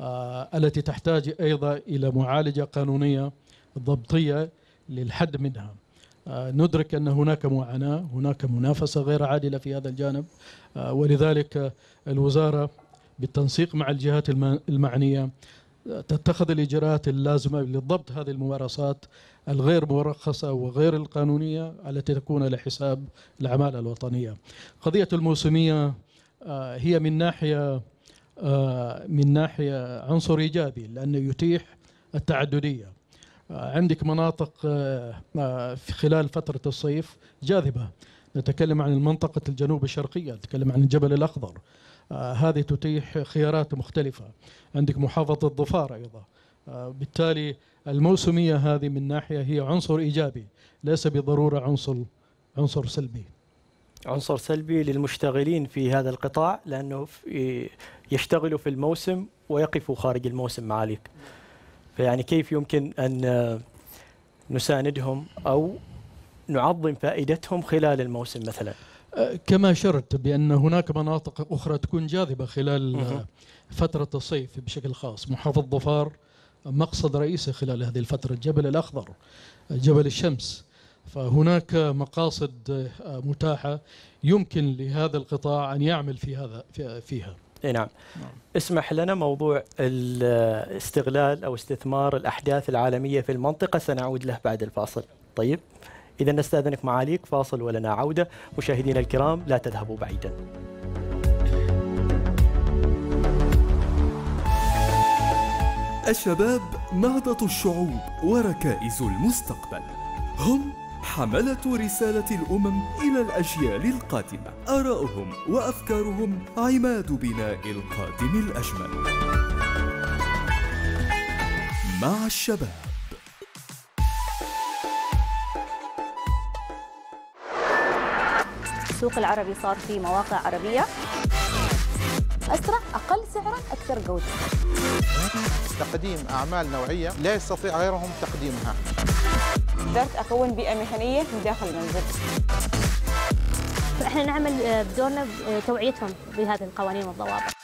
آه، التي تحتاج أيضا إلى معالجة قانونية ضبطية للحد منها آه، ندرك ان هناك معاناه، هناك منافسه غير عادله في هذا الجانب آه، ولذلك الوزاره بالتنسيق مع الجهات المعنيه تتخذ الإجراءات اللازمة لضبط هذه الممارسات الغير مرخصة وغير القانونية التي تكون على حساب العمالة الوطنية قضية الموسمية آه، هي من ناحية آه، من ناحية عنصر إيجابي لأنه يتيح التعددية آه، عندك مناطق في خلال فترة الصيف جاذبة نتكلم عن المنطقه الجنوب الشرقية نتكلم عن الجبل الأخضر آه، هذه تتيح خيارات مختلفة عندك محافظة الظفار أيضا آه، بالتالي الموسمية هذه من ناحية هي عنصر إيجابي ليس بضرورة عنصر عنصر سلبي عنصر سلبي للمشتغلين في هذا القطاع لأنه يشتغلوا في الموسم ويقفوا خارج الموسم معاليك فيعني كيف يمكن أن نساندهم أو نعظم فائدتهم خلال الموسم مثلاً أه، كما شرت بأن هناك مناطق أخرى تكون جاذبة خلال فترة الصيف بشكل خاص محافظة ظفار مقصد رئيسي خلال هذه الفترة الجبل الأخضر جبل الشمس فهناك مقاصد أه، متاحة يمكن لهذا القطاع أن يعمل في هذا فيها نعم. نعم اسمح لنا موضوع الاستغلال أو استثمار الأحداث العالمية في المنطقة سنعود له بعد الفاصل طيب إذا نستأذنك معاليك فاصل ولنا عودة مشاهدينا الكرام لا تذهبوا بعيدا الشباب نهضة الشعوب وركائز المستقبل هم حملة رسالة الأمم إلى الأجيال القادمة آراؤهم وأفكارهم عماد بناء القادم الأجمل مع الشباب السوق العربي صار في مواقع عربية أسرع أقل سعرا أكثر جودة تقديم أعمال نوعية لا يستطيع غيرهم تقديمها قدرت أكون بيئة مهنية من داخل المنزل فإحنا نعمل آه، بدورنا آه، توعيتهم بهذه القوانين والضوابط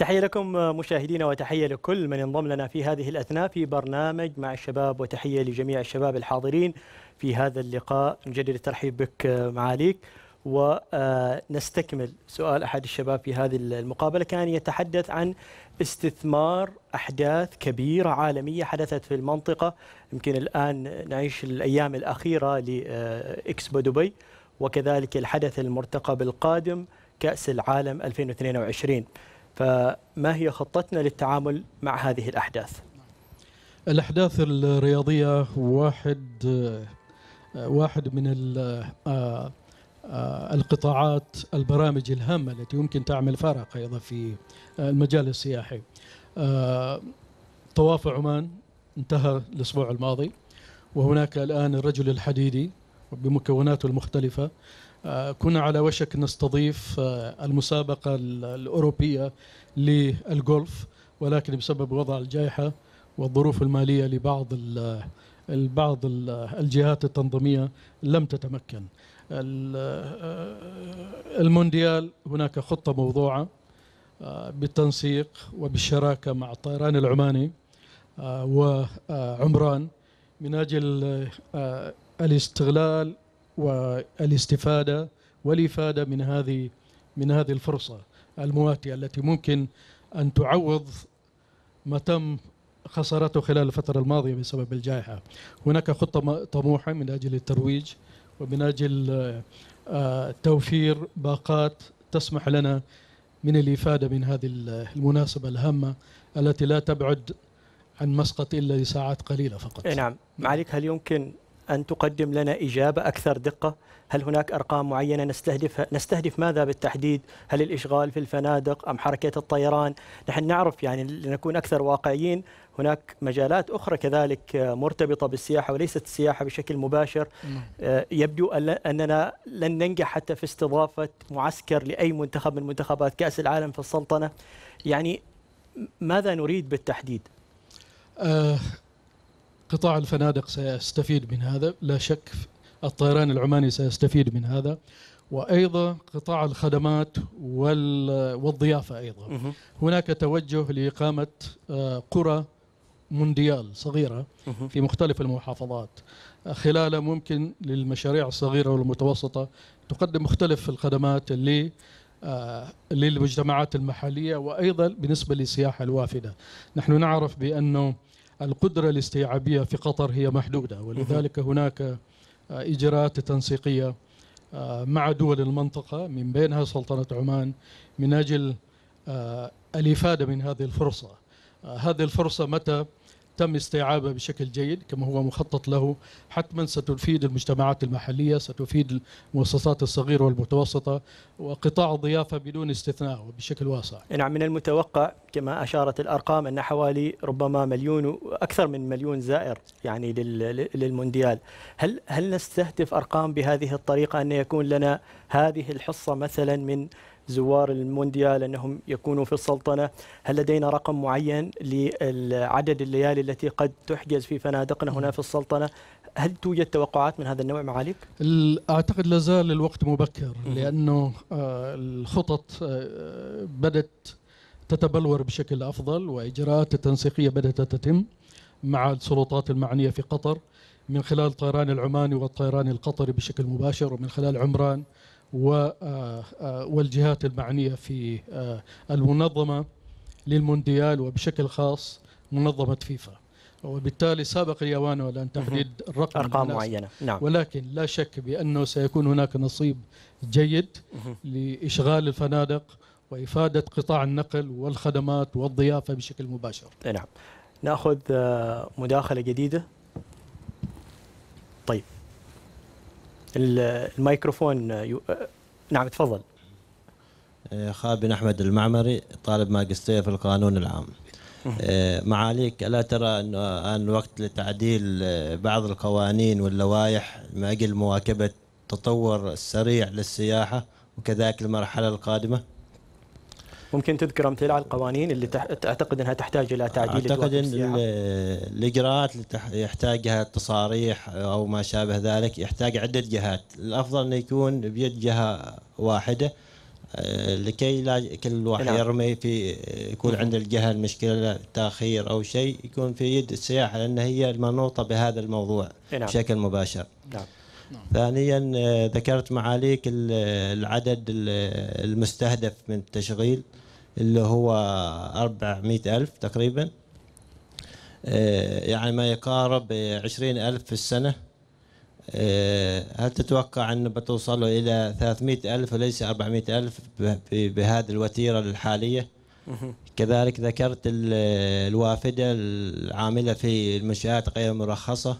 تحية لكم آه، مشاهدينا وتحية لكل من انضم لنا في هذه الأثناء في برنامج مع الشباب وتحية لجميع الشباب الحاضرين في هذا اللقاء نجدد الترحيب بك آه، معاليك ونستكمل آه، سؤال أحد الشباب في هذه المقابلة كان يتحدث عن استثمار أحداث كبيرة عالمية حدثت في المنطقة يمكن الآن نعيش الأيام الأخيرة لإكسبو دبي وكذلك الحدث المرتقب القادم كأس العالم 2022 فما هي خطتنا للتعامل مع هذه الأحداث؟ الأحداث الرياضية واحد واحد من آه، آه، القطاعات البرامج الهامة التي يمكن تعمل فارق أيضا في المجال السياحي آه، طواف عمان انتهى الأسبوع الماضي وهناك الآن الرجل الحديدي بمكوناته المختلفة آه، كنا على وشك نستضيف آه، المسابقة الأوروبية للجولف ولكن بسبب وضع الجائحة والظروف المالية لبعض البعض الجهات التنظيمية لم تتمكن آه، المونديال هناك خطة موضوعة بالتنسيق وبالشراكة مع الطيران العماني وعمران من أجل الاستغلال والاستفادة والإفادة من هذه من هذه الفرصة المواتية التي ممكن أن تعوض ما تم خسارته خلال الفترة الماضية بسبب الجائحة هناك خطة طموحة من أجل الترويج ومن أجل آه، توفير باقات تسمح لنا من الإفادة من هذه المناسبة الهامة التي لا تبعد عن مسقط إلا لساعات قليلة فقط إيه، نعم معاليك نعم. هل يمكن أن تقدم لنا إجابة أكثر دقة هل هناك أرقام معينة نستهدفها نستهدف ماذا بالتحديد هل الإشغال في الفنادق أم حركة الطيران نحن نعرف يعني لنكون أكثر واقعيين هناك مجالات أخرى كذلك مرتبطة بالسياحة وليست السياحة بشكل مباشر نعم. آه، يبدو أننا لن ننجح حتى في استضافة معسكر لأي منتخب من منتخبات كأس العالم في السلطنة يعني ماذا نريد بالتحديد؟ آه، قطاع الفنادق سيستفيد من هذا لا شك الطيران العماني سيستفيد من هذا وايضا قطاع الخدمات والضيافه ايضا هناك توجه لاقامه آه، قرى مونديال صغيره في مختلف المحافظات خلال ممكن للمشاريع الصغيره والمتوسطه تقدم مختلف الخدمات اللي آه، للمجتمعات المحليه وايضا بالنسبه للسياحه الوافده نحن نعرف بانه القدرة الاستيعابية في قطر هي محدودة ولذلك هناك آه، إجراءات تنسيقية آه، مع دول المنطقة من بينها سلطنة عمان من أجل آه، الإفادة من هذه الفرصة هذه الفرصة متى تم استيعابها بشكل جيد كما هو مخطط له حتما ستفيد المجتمعات المحلية ستفيد المؤسسات الصغيرة والمتوسطة وقطاع الضيافة بدون استثناء وبشكل واسع نعم من المتوقع كما أشارت الأرقام أن حوالي ربما مليون وأكثر من مليون زائر يعني للمونديال هل هل نستهدف أرقام بهذه الطريقة أن يكون لنا هذه الحصة مثلا من زوار المونديال أنهم يكونوا في السلطنة هل لدينا رقم معين لعدد الليالي التي قد تحجز في فنادقنا هنا في السلطنة هل توجد توقعات من هذا النوع معاليك؟ اعتقد لا زال الوقت مبكر لانه آه، الخطط آه، بدات تتبلور بشكل افضل واجراءات التنسيقيه بدات تتم مع السلطات المعنيه في قطر من خلال الطيران العماني والطيران القطري بشكل مباشر ومن خلال عمران آه، آه، والجهات المعنية في آه، المنظمة للمونديال وبشكل خاص منظمة فيفا وبالتالي سابق لي اوانه تحديد الرقم ارقام معينه نعم ولكن لا شك بانه سيكون هناك نصيب جيد لاشغال الفنادق وافاده قطاع النقل والخدمات والضيافه بشكل مباشر. نعم. ناخذ مداخله جديده. طيب. الميكروفون يو... نعم تفضل آه، خابن احمد المعمري طالب ماجستير في القانون العام آه، معاليك الا ترى انه ان وقت لتعديل آه، بعض القوانين واللوائح من اجل مواكبه التطور السريع للسياحه وكذلك المرحله القادمه ممكن تذكر امثله على القوانين اللي تعتقد انها تحتاج الى تعديل اعتقد ان الاجراءات اللي يحتاجها التصاريح او ما شابه ذلك يحتاج عده جهات الافضل انه يكون بيد جهه واحده آه، لكي لا كل واحد نعم. يرمي في آه، يكون عند الجهه المشكله تاخير او شيء يكون في يد السياحه لان هي المنوطه بهذا الموضوع نعم. بشكل مباشر. نعم. ثانيا آه، ذكرت معاليك العدد المستهدف من التشغيل اللي هو 400 ألف تقريبا آه، يعني ما يقارب 20 ألف في السنة آه، هل تتوقع أنه بتوصلوا إلى 300 ألف وليس 400 ألف بهذه الوتيرة الحالية كذلك ذكرت الوافدة العاملة في المنشآت غير المرخصة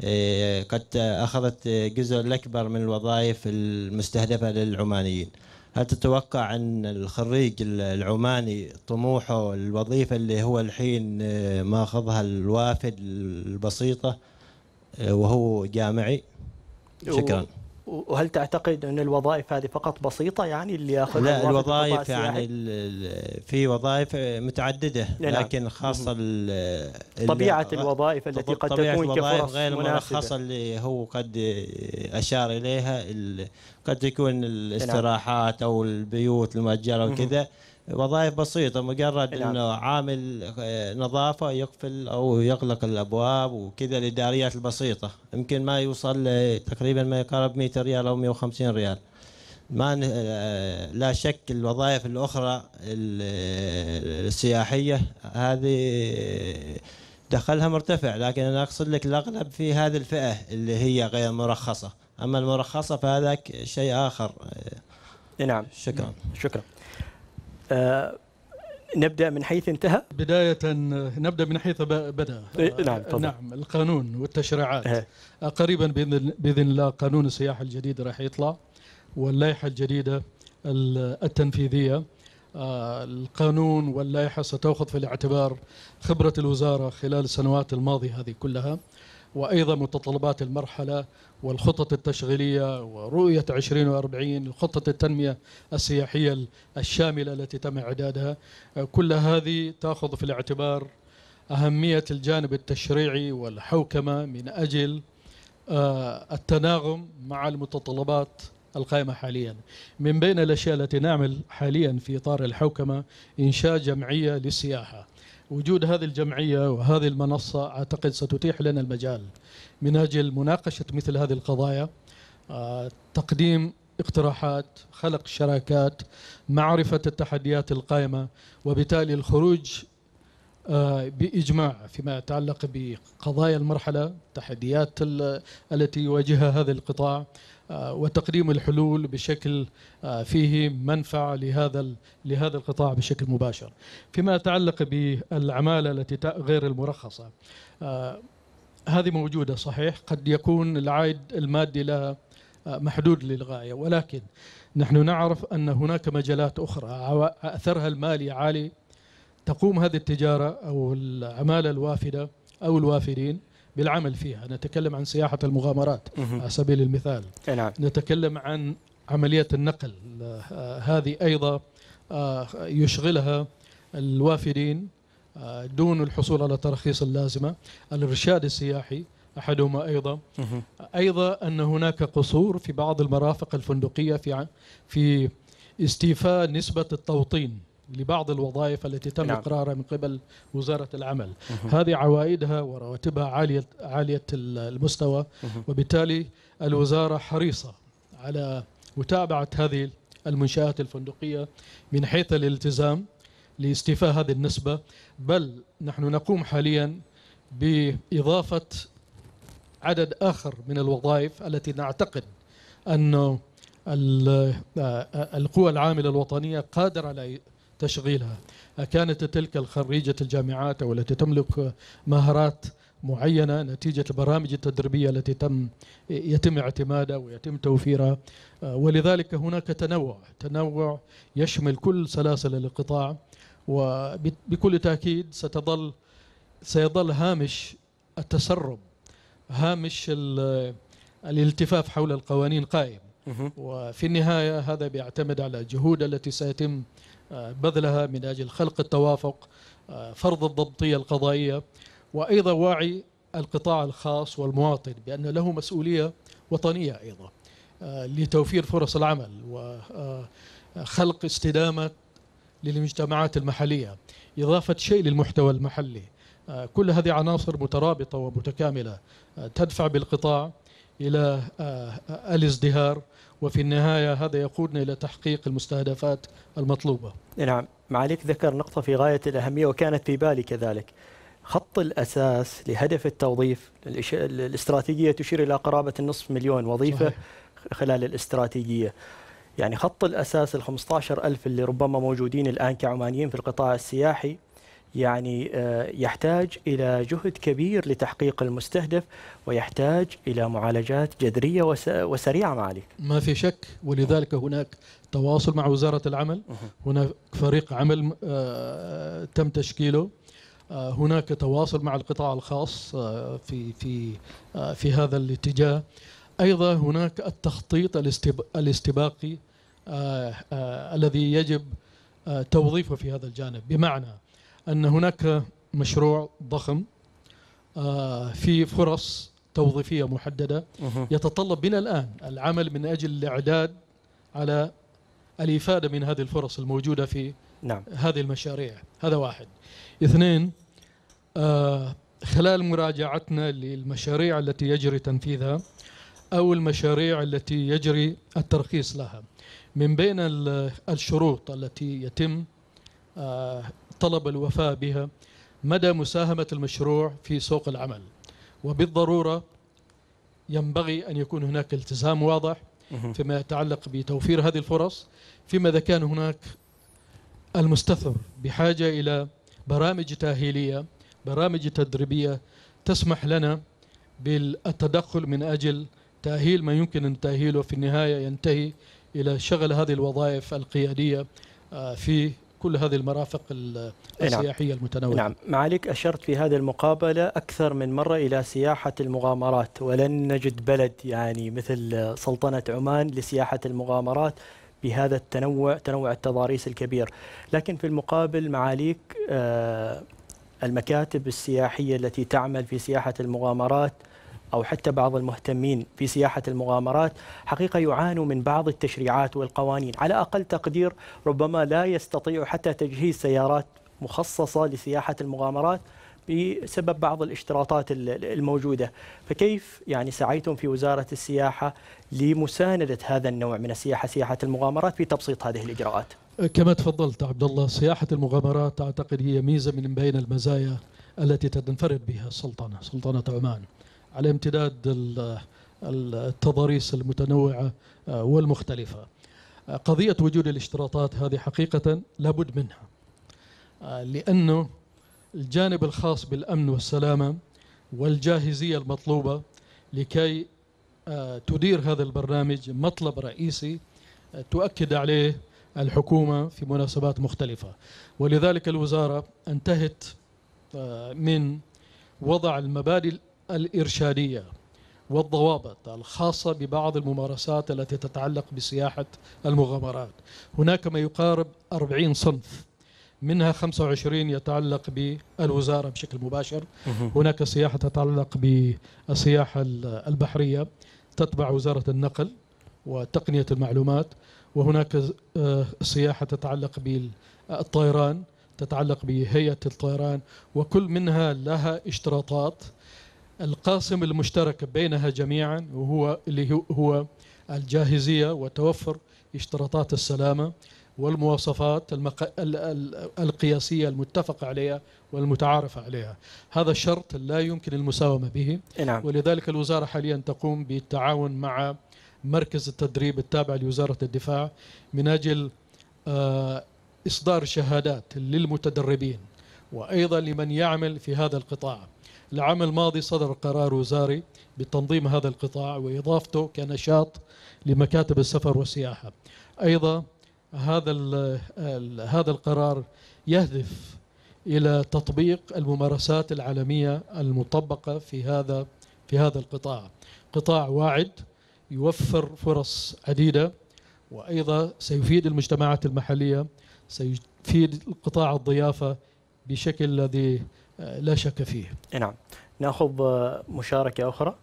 آه، قد أخذت جزء الأكبر من الوظائف المستهدفة للعمانيين هل تتوقع ان الخريج العماني طموحه الوظيفه اللي هو الحين آه، ماخذها الوافد البسيطه آه، وهو جامعي شكرا وهل تعتقد أن الوظائف هذه فقط بسيطة يعني اللي يأخذ لا الوظائف يعني في وظائف متعددة نعم. لكن خاصة طبيعة الوظائف التي قد تكون كفرص غير مرخصة اللي هو قد أشار إليها قد تكون نعم. الاستراحات أو البيوت المؤجرة وكذا وظائف بسيطة مجرد نعم. انه عامل آه، نظافة يقفل او يغلق الابواب وكذا الاداريات البسيطة يمكن ما يوصل تقريبا ما يقارب 100 ريال او 150 ريال ما آه، لا شك الوظائف الاخرى آه، السياحية هذه دخلها مرتفع لكن انا اقصد لك الاغلب في هذه الفئة اللي هي غير مرخصة اما المرخصة فهذاك شيء اخر نعم شكرا شكرا آه، نبدا من حيث انتهى بدايه نبدا من حيث بدا نعم طبعا. نعم القانون والتشريعات إيه. آه، قريبا باذن الله قانون السياحه الجديد راح يطلع واللائحه الجديده التنفيذيه آه، القانون واللائحه ستاخذ في الاعتبار خبره الوزاره خلال السنوات الماضيه هذه كلها وايضا متطلبات المرحله والخطط التشغيلية ورؤية 2040 خطة التنمية السياحية الشاملة التي تم إعدادها آه، كل هذه تأخذ في الاعتبار أهمية الجانب التشريعي والحوكمة من أجل آه، التناغم مع المتطلبات القائمة حاليا من بين الأشياء التي نعمل حاليا في إطار الحوكمة إنشاء جمعية للسياحة وجود هذه الجمعية وهذه المنصة أعتقد ستتيح لنا المجال من أجل مناقشة مثل هذه القضايا آه، تقديم اقتراحات خلق شراكات معرفة التحديات القائمة وبالتالي الخروج آه، بإجماع فيما يتعلق بقضايا المرحلة التحديات التي يواجهها هذا القطاع آه، وتقديم الحلول بشكل فيه منفعة لهذا لهذا القطاع بشكل مباشر فيما يتعلق بالعمالة التي غير المرخصة هذه موجودة صحيح قد يكون العائد المادي لها آه، محدود للغاية ولكن نحن نعرف أن هناك مجالات أخرى أثرها المالي عالي تقوم هذه التجارة أو العمالة الوافدة أو الوافدين بالعمل فيها نتكلم عن سياحة المغامرات على سبيل المثال نعم. نتكلم عن عملية النقل آه، هذه أيضا آه، يشغلها الوافدين دون الحصول على التراخيص اللازمة الإرشاد السياحي احدهما ايضا ايضا ان هناك قصور في بعض المرافق الفندقيه في في استيفاء نسبه التوطين لبعض الوظائف التي تم نعم. اقرارها من قبل وزاره العمل هذه عوائدها ورواتبها عاليه عاليه المستوى وبالتالي الوزاره حريصه على متابعه هذه المنشات الفندقيه من حيث الالتزام لاستيفاء هذه النسبة بل نحن نقوم حاليا بإضافة عدد آخر من الوظائف التي نعتقد أن القوى العاملة الوطنية قادرة على تشغيلها كانت تلك الخريجة الجامعات أو التي تملك مهارات معينة نتيجة البرامج التدريبية التي تم يتم اعتمادها ويتم توفيرها ولذلك هناك تنوع تنوع يشمل كل سلاسل القطاع وبكل تأكيد ستظل سيظل هامش التسرب هامش الالتفاف حول القوانين قائم وفي النهاية هذا بيعتمد على الجهود التي سيتم آه، بذلها من أجل خلق التوافق آه، فرض الضبطية القضائية وأيضا وعي القطاع الخاص والمواطن بأن له مسؤولية وطنية أيضا آه، لتوفير فرص العمل وخلق استدامة للمجتمعات المحلية إضافة شيء للمحتوى المحلي آه، كل هذه عناصر مترابطة ومتكاملة آه، تدفع بالقطاع إلى آه، الازدهار وفي النهاية هذا يقودنا إلى تحقيق المستهدفات المطلوبة نعم معاليك ذكر نقطة في غاية الأهمية وكانت في بالي كذلك خط الأساس لهدف التوظيف الاستراتيجية تشير إلى قرابة النصف مليون وظيفة صحيح. خلال الاستراتيجية يعني خط الأساس ال 15000 اللي ربما موجودين الآن كعمانيين في القطاع السياحي يعني آه، يحتاج إلى جهد كبير لتحقيق المستهدف ويحتاج إلى معالجات جذرية وسريعة معاليك ما في شك ولذلك هناك تواصل مع وزارة العمل هناك فريق عمل آه، تم تشكيله آه، هناك تواصل مع القطاع الخاص في في في هذا الاتجاه ايضا هناك التخطيط الاستباقي آه، آه، الذي يجب آه، توظيفه في هذا الجانب بمعنى أن هناك مشروع ضخم في فرص توظيفية محددة يتطلب من الآن العمل من أجل الإعداد على الإفادة من هذه الفرص الموجودة في نعم. هذه المشاريع هذا واحد اثنين خلال مراجعتنا للمشاريع التي يجري تنفيذها أو المشاريع التي يجري الترخيص لها من بين الشروط التي يتم آه، طلب الوفاء بها مدى مساهمة المشروع في سوق العمل وبالضرورة ينبغي أن يكون هناك التزام واضح فيما يتعلق بتوفير هذه الفرص فيما إذا كان هناك المستثمر بحاجة إلى برامج تأهيلية برامج تدريبية تسمح لنا بالتدخل من أجل تأهيل ما يمكن أن تأهيله في النهاية ينتهي الى شغل هذه الوظائف القياديه آه، في كل هذه المرافق نعم. السياحيه نعم. المتنوعه. نعم، معاليك اشرت في هذه المقابله اكثر من مره الى سياحه المغامرات، ولن نجد بلد يعني مثل سلطنه عمان لسياحه المغامرات بهذا التنوع، تنوع التضاريس الكبير، لكن في المقابل معاليك آه، المكاتب السياحيه التي تعمل في سياحه المغامرات أو حتى بعض المهتمين في سياحة المغامرات حقيقة يعانوا من بعض التشريعات والقوانين على أقل تقدير ربما لا يستطيع حتى تجهيز سيارات مخصصة لسياحة المغامرات بسبب بعض الاشتراطات الموجودة فكيف يعني سعيتم في وزارة السياحة لمساندة هذا النوع من السياحة سياحة المغامرات في تبسيط هذه الإجراءات كما تفضلت عبد الله سياحة المغامرات أعتقد هي ميزة من بين المزايا التي تنفرد بها السلطنة سلطنة عمان على امتداد التضاريس المتنوعة آه، والمختلفة آه، قضية وجود الاشتراطات هذه حقيقة لابد منها آه، لأنه الجانب الخاص بالأمن والسلامة والجاهزية المطلوبة لكي تدير هذا البرنامج مطلب رئيسي تؤكد عليه الحكومة في مناسبات مختلفة ولذلك الوزارة انتهت من وضع المبادئ الإرشادية والضوابط الخاصة ببعض الممارسات التي تتعلق بسياحة المغامرات هناك ما يقارب 40 صنف منها 25 يتعلق بالوزارة بشكل مباشر هناك سياحة تتعلق بالسياحة البحرية تتبع وزارة النقل وتقنية المعلومات وهناك آه، سياحة تتعلق بالطيران تتعلق بهيئة الطيران وكل منها لها اشتراطات القاسم المشترك بينها جميعا وهو اللي هو الجاهزية وتوفر اشتراطات السلامة والمواصفات المق... القياسية المتفق عليها والمتعارف عليها هذا الشرط لا يمكن المساومة به نعم. ولذلك الوزارة حاليا تقوم بالتعاون مع مركز التدريب التابع لوزارة الدفاع من أجل آه، إصدار شهادات للمتدربين وأيضا لمن يعمل في هذا القطاع العام الماضي صدر قرار وزاري بتنظيم هذا القطاع وإضافته كنشاط لمكاتب السفر والسياحة أيضا هذا هذا القرار يهدف إلى تطبيق الممارسات العالمية المطبقة في هذا في هذا القطاع قطاع واعد يوفر فرص عديدة وأيضا سيفيد المجتمعات المحلية سيفيد قطاع الضيافة بشكل الذي لا شك فيه نعم ناخذ مشاركه اخرى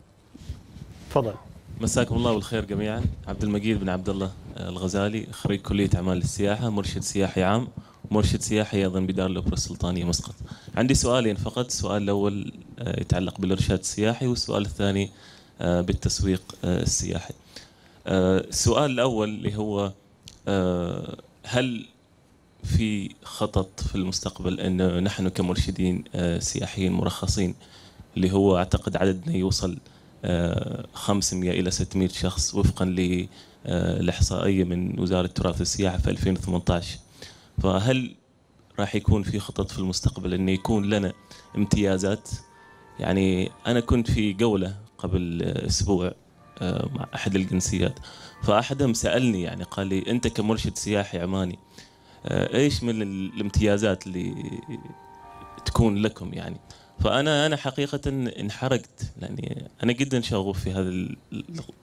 تفضل مساكم الله بالخير جميعا عبد المجيد بن عبد الله الغزالي خريج كليه اعمال السياحه مرشد سياحي عام مرشد سياحي ايضا بدار الاوبرا السلطانيه مسقط عندي سؤالين فقط السؤال الاول آه، يتعلق بالارشاد السياحي والسؤال الثاني آه، بالتسويق آه، السياحي السؤال الاول اللي هو هل في خطط في المستقبل أن نحن كمرشدين آه، سياحيين مرخصين اللي هو أعتقد عددنا يوصل 500 آه، إلى 600 شخص وفقا للإحصائية آه، من وزارة التراث والسياحة في 2018 فهل راح يكون في خطط في المستقبل أن يكون لنا امتيازات يعني أنا كنت في جولة قبل أسبوع مع أحد الجنسيات فأحدهم سألني يعني قال لي أنت كمرشد سياحي عماني آه، ايش من الامتيازات اللي تكون لكم يعني فانا انا حقيقه انحرقت لاني انا جدا شغوف في هذا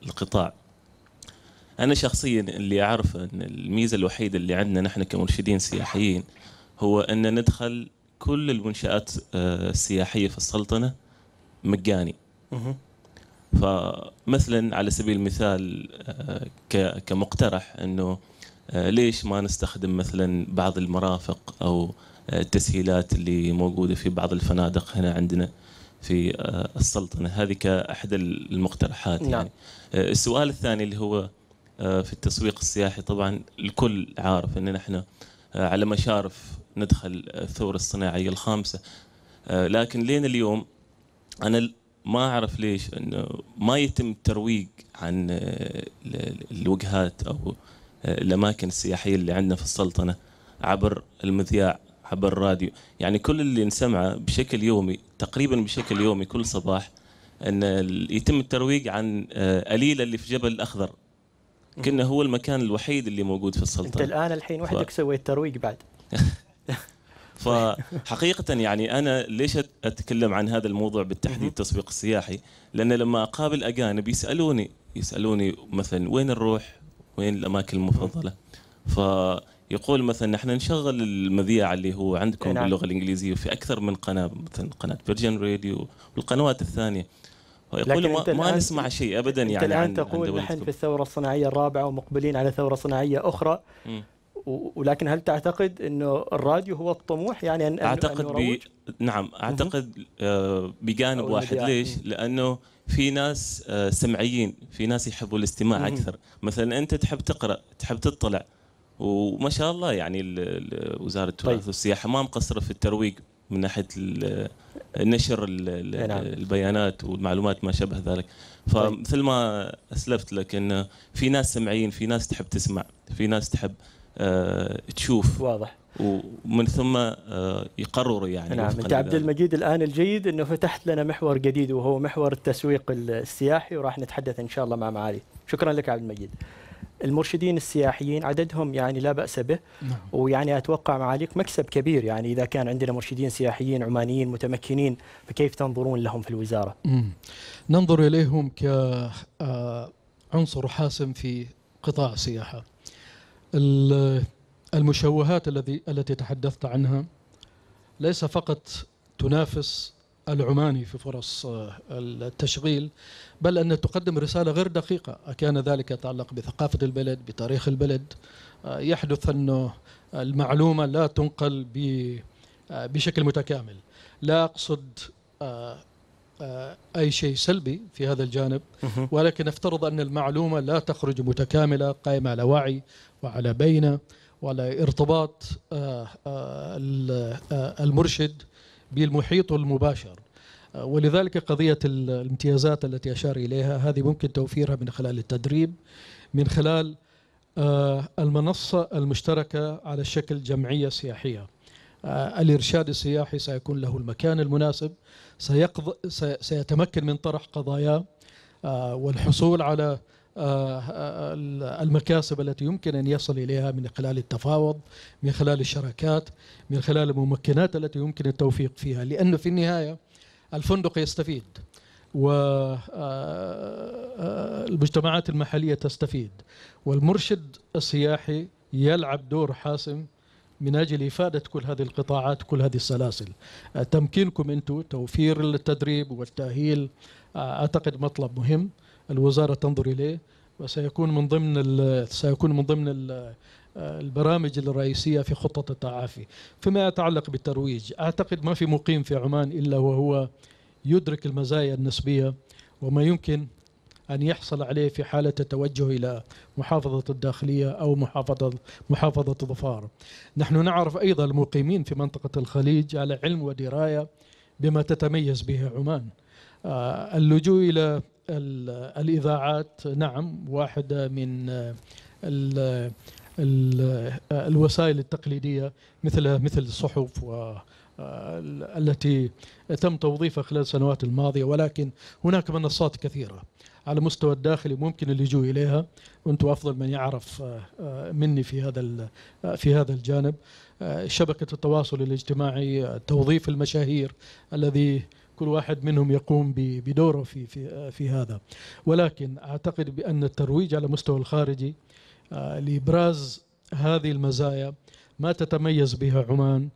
القطاع انا شخصيا اللي اعرفه ان الميزه الوحيده اللي عندنا نحن كمرشدين سياحيين هو ان ندخل كل المنشات آه، السياحيه في السلطنه مجاني فمثلا على سبيل المثال آه، كمقترح انه آه، ليش ما نستخدم مثلا بعض المرافق او آه، التسهيلات اللي موجوده في بعض الفنادق هنا عندنا في آه، السلطنه هذه كاحدى المقترحات نعم. يعني السؤال الثاني اللي هو في التسويق السياحي طبعا الكل عارف ان نحن على مشارف ندخل الثوره الصناعيه الخامسه لكن لين اليوم انا ما اعرف ليش انه ما يتم ترويج عن الوجهات او آه، الأماكن السياحية اللي عندنا في السلطنة عبر المذياع عبر الراديو يعني كل اللي نسمعه بشكل يومي تقريبا بشكل يومي كل صباح أن يتم الترويج عن أليلة آه، اللي في جبل الأخضر كنا هو المكان الوحيد اللي موجود في السلطنة أنت الآن الحين وحدك ف... سويت ترويج بعد فحقيقة يعني أنا ليش أتكلم عن هذا الموضوع بالتحديد التسويق السياحي لأن لما أقابل أجانب يسألوني يسألوني مثلا وين نروح وين الاماكن المفضله فيقول مثلا احنا نشغل المذيع اللي هو عندكم نعم. باللغه الانجليزيه في اكثر من قناه مثلا قناه فيرجن راديو والقنوات الثانيه ويقول ما, ما نسمع شيء ابدا يعني الان عن تقول نحن في الثوره الصناعيه الرابعه ومقبلين على ثوره صناعيه اخرى م. ولكن هل تعتقد انه الراديو هو الطموح يعني أن اعتقد أن بي... نعم اعتقد آه، بجانب واحد ليش؟ لانه في ناس آه، سمعيين في ناس يحبوا الاستماع اكثر مثلا انت تحب تقرا تحب تطلع وما شاء الله يعني وزاره التراث طيب. والسياحه ما مقصره في الترويج من ناحيه آه، نشر نعم. البيانات والمعلومات ما شابه ذلك طيب. فمثل ما اسلفت لك انه في ناس سمعيين في ناس تحب تسمع في ناس تحب آه، تشوف واضح ومن ثم آه، يقرروا يعني نعم انت عبد المجيد الان الجيد انه فتحت لنا محور جديد وهو محور التسويق السياحي وراح نتحدث ان شاء الله مع معالي شكرا لك عبد المجيد المرشدين السياحيين عددهم يعني لا باس به نعم. ويعني اتوقع معاليك مكسب كبير يعني اذا كان عندنا مرشدين سياحيين عمانيين متمكنين فكيف تنظرون لهم في الوزاره؟ مم. ننظر اليهم كعنصر آه، حاسم في قطاع السياحه. المشوهات الذي التي تحدثت عنها ليس فقط تنافس العماني في فرص آه، التشغيل بل أن تقدم رسالة غير دقيقة أكان ذلك يتعلق بثقافة البلد بتاريخ البلد آه، يحدث أنه المعلومة لا تنقل آه، بشكل متكامل لا أقصد أي شيء سلبي في هذا الجانب ولكن افترض أن المعلومة لا تخرج متكاملة قائمة على وعي وعلى بينة وعلى ارتباط آه، آه، آه، المرشد بالمحيط المباشر ولذلك قضية الامتيازات التي أشار إليها هذه ممكن توفيرها من خلال التدريب من خلال المنصة المشتركة على شكل جمعية سياحية الإرشاد السياحي سيكون له المكان المناسب سيتمكن من طرح قضاياه والحصول على آه، آه، المكاسب التي يمكن ان يصل اليها من خلال التفاوض من خلال الشراكات من خلال الممكنات التي يمكن التوفيق فيها لانه في النهايه الفندق يستفيد والمجتمعات آه، المحليه تستفيد والمرشد السياحي يلعب دور حاسم من اجل افاده كل هذه القطاعات كل هذه السلاسل تمكينكم انتم توفير التدريب والتاهيل اعتقد مطلب مهم الوزاره تنظر اليه وسيكون من ضمن سيكون من ضمن البرامج الرئيسيه في خطه التعافي فيما يتعلق بالترويج اعتقد ما في مقيم في عمان الا وهو يدرك المزايا النسبيه وما يمكن أن يحصل عليه في حالة التوجه إلى محافظة الداخلية أو محافظة محافظة ظفار. نحن نعرف أيضا المقيمين في منطقة الخليج على علم ودراية بما تتميز به عمان. آه، اللجوء إلى الاذاعات نعم واحده من ال ال الوسائل التقليديه مثل مثل الصحف و التي تم توظيفها خلال السنوات الماضيه ولكن هناك منصات كثيره على مستوى الداخلي ممكن اللجوء اليها وانتم افضل من يعرف آه، مني في هذا في هذا الجانب آه، شبكه التواصل الاجتماعي توظيف المشاهير الذي كل واحد منهم يقوم بدوره في في في هذا ولكن اعتقد بان الترويج على مستوى الخارجي آه، لابراز هذه المزايا ما تتميز بها عمان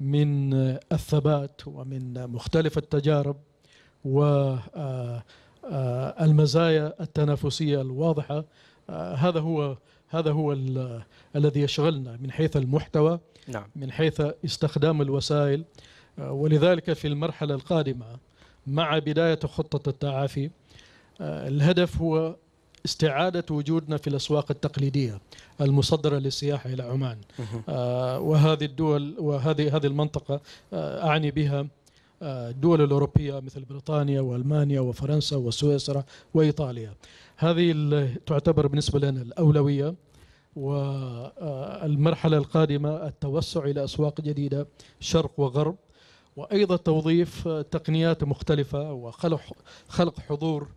من آه، الثبات ومن آه، مختلف التجارب و المزايا التنافسيه الواضحه هذا هو هذا هو الذي يشغلنا من حيث المحتوى نعم. من حيث استخدام الوسائل ولذلك في المرحلة القادمة مع بداية خطة التعافي آه، الهدف هو استعادة وجودنا في الأسواق التقليدية المصدرة للسياحة إلى عمان آه، وهذه الدول وهذه هذه المنطقة آه، أعني بها الدول الأوروبية مثل بريطانيا وألمانيا وفرنسا وسويسرا وإيطاليا هذه تعتبر بالنسبة لنا الأولوية والمرحلة القادمة التوسع إلى أسواق جديدة شرق وغرب وايضا توظيف تقنيات مختلفه وخلق خلق حضور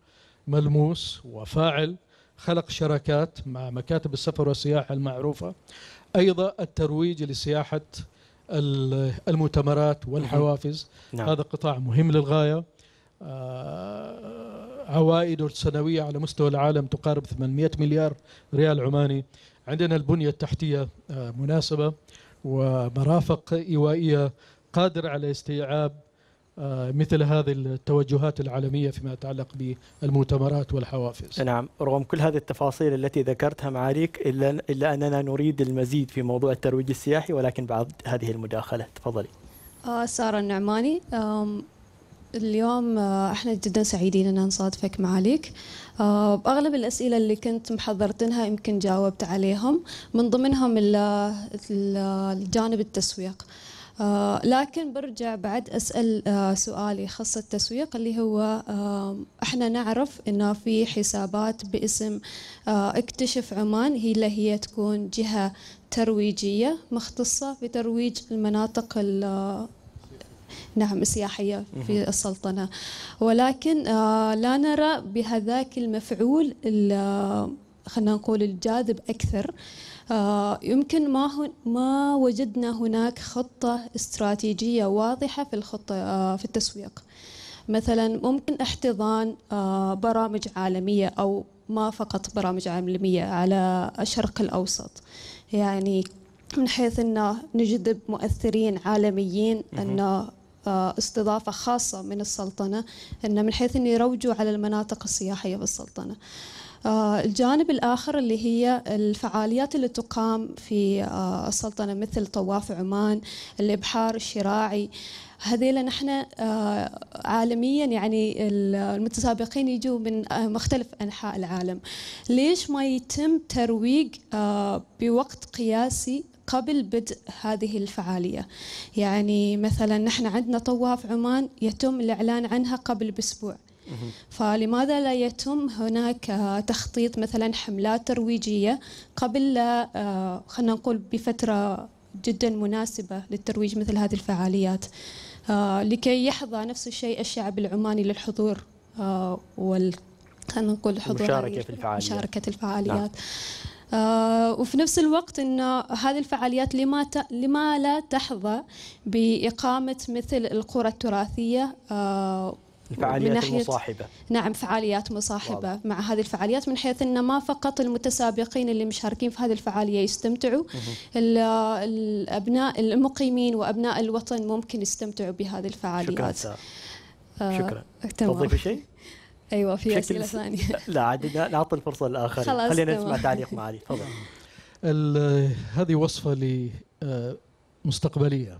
ملموس وفاعل خلق شراكات مع مكاتب السفر والسياحه المعروفه ايضا الترويج لسياحه المؤتمرات والحوافز نعم. هذا قطاع مهم للغايه آه، عوائده السنويه على مستوى العالم تقارب 800 مليار ريال عماني عندنا البنيه التحتيه آه، مناسبه ومرافق ايوائيه قادر على استيعاب آه، مثل هذه التوجهات العالمية فيما يتعلق بالمؤتمرات والحوافز نعم رغم كل هذه التفاصيل التي ذكرتها معاليك إلا, إلا أننا نريد المزيد في موضوع الترويج السياحي ولكن بعد هذه المداخلة تفضلي آه، سارة النعماني اليوم آه، احنا جدا سعيدين ان نصادفك معاليك اغلب الاسئله اللي كنت محضرتنها يمكن جاوبت عليهم من ضمنهم الجانب التسويق آه، لكن برجع بعد أسأل آه، سؤالي يخص التسويق اللي هو احنا نعرف انه في حسابات باسم آه، اكتشف عمان هي اللي هي تكون جهة ترويجية مختصة بترويج المناطق نعم سياحية في السلطنة ولكن لا نرى بهذاك المفعول خلينا نقول الجاذب أكثر آه، يمكن ما ما وجدنا هناك خطة استراتيجية واضحة في الخطة آه، في التسويق مثلا ممكن احتضان آه، برامج عالمية أو ما فقط برامج عالمية على الشرق الأوسط يعني من حيث أن نجذب مؤثرين عالميين أن استضافة خاصة من السلطنة أن من حيث أن يروجوا على المناطق السياحية في السلطنة آه، الجانب الآخر اللي هي الفعاليات اللي تقام في آه، السلطنة مثل طواف عمان الإبحار الشراعي هذيلا نحن آه، عالميا يعني المتسابقين يجوا من مختلف انحاء العالم ليش ما يتم ترويج بوقت قياسي قبل بدء هذه الفعالية يعني مثلا نحن عندنا طواف عمان يتم الإعلان عنها قبل بأسبوع فلماذا لا يتم هناك تخطيط مثلا حملات ترويجية قبل آه، خلينا نقول بفترة جدا مناسبة للترويج مثل هذه الفعاليات آه، لكي يحظى نفس الشيء الشعب العماني للحضور آه، وال خلينا نقول حضور مشاركة في الفعاليات مشاركة الفعاليات نعم. وفي نفس الوقت أن هذه الفعاليات لما, ت... لما لا تحظى بإقامة مثل القرى التراثية الفعاليات من ناحية المصاحبة نعم فعاليات مصاحبة واضح. مع هذه الفعاليات من حيث أن ما فقط المتسابقين اللي مشاركين في هذه الفعالية يستمتعوا الأبناء المقيمين وأبناء الوطن ممكن يستمتعوا بهذه الفعاليات شكرا آه شكرا تضيفي شيء؟ ايوه في اسئله ثانيه لا عاد نعطي الفرصه للآخر خلينا نسمع تعليق معالي تفضل هذه وصفه لمستقبليه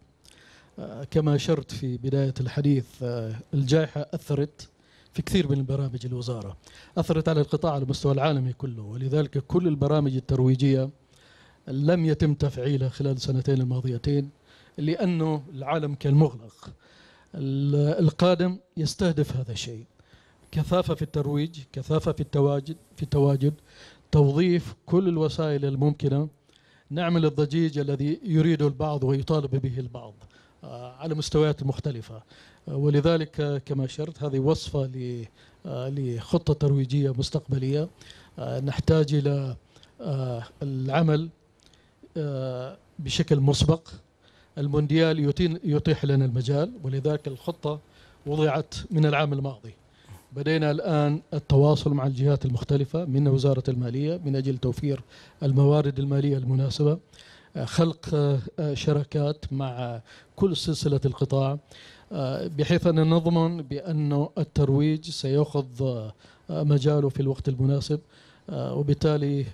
كما أشرت في بداية الحديث آه، الجائحة أثرت في كثير من البرامج الوزارة أثرت على القطاع على المستوى العالمي كله ولذلك كل البرامج الترويجية لم يتم تفعيلها خلال السنتين الماضيتين لأنه العالم كان مغلق القادم يستهدف هذا الشيء كثافة في الترويج كثافة في التواجد في التواجد توظيف كل الوسائل الممكنة نعمل الضجيج الذي يريده البعض ويطالب به البعض آه، على مستويات مختلفة آه، ولذلك آه، كما شرت هذه وصفة لخطة ترويجية مستقبلية نحتاج إلى العمل بشكل مسبق المونديال يتيح لنا المجال ولذلك الخطة وضعت من العام الماضي بدينا الآن التواصل مع الجهات المختلفة من وزارة المالية من أجل توفير الموارد المالية المناسبة خلق شراكات مع كل سلسلة القطاع آه، بحيث أن نضمن بأن الترويج سيأخذ آه، مجاله في الوقت المناسب آه، وبالتالي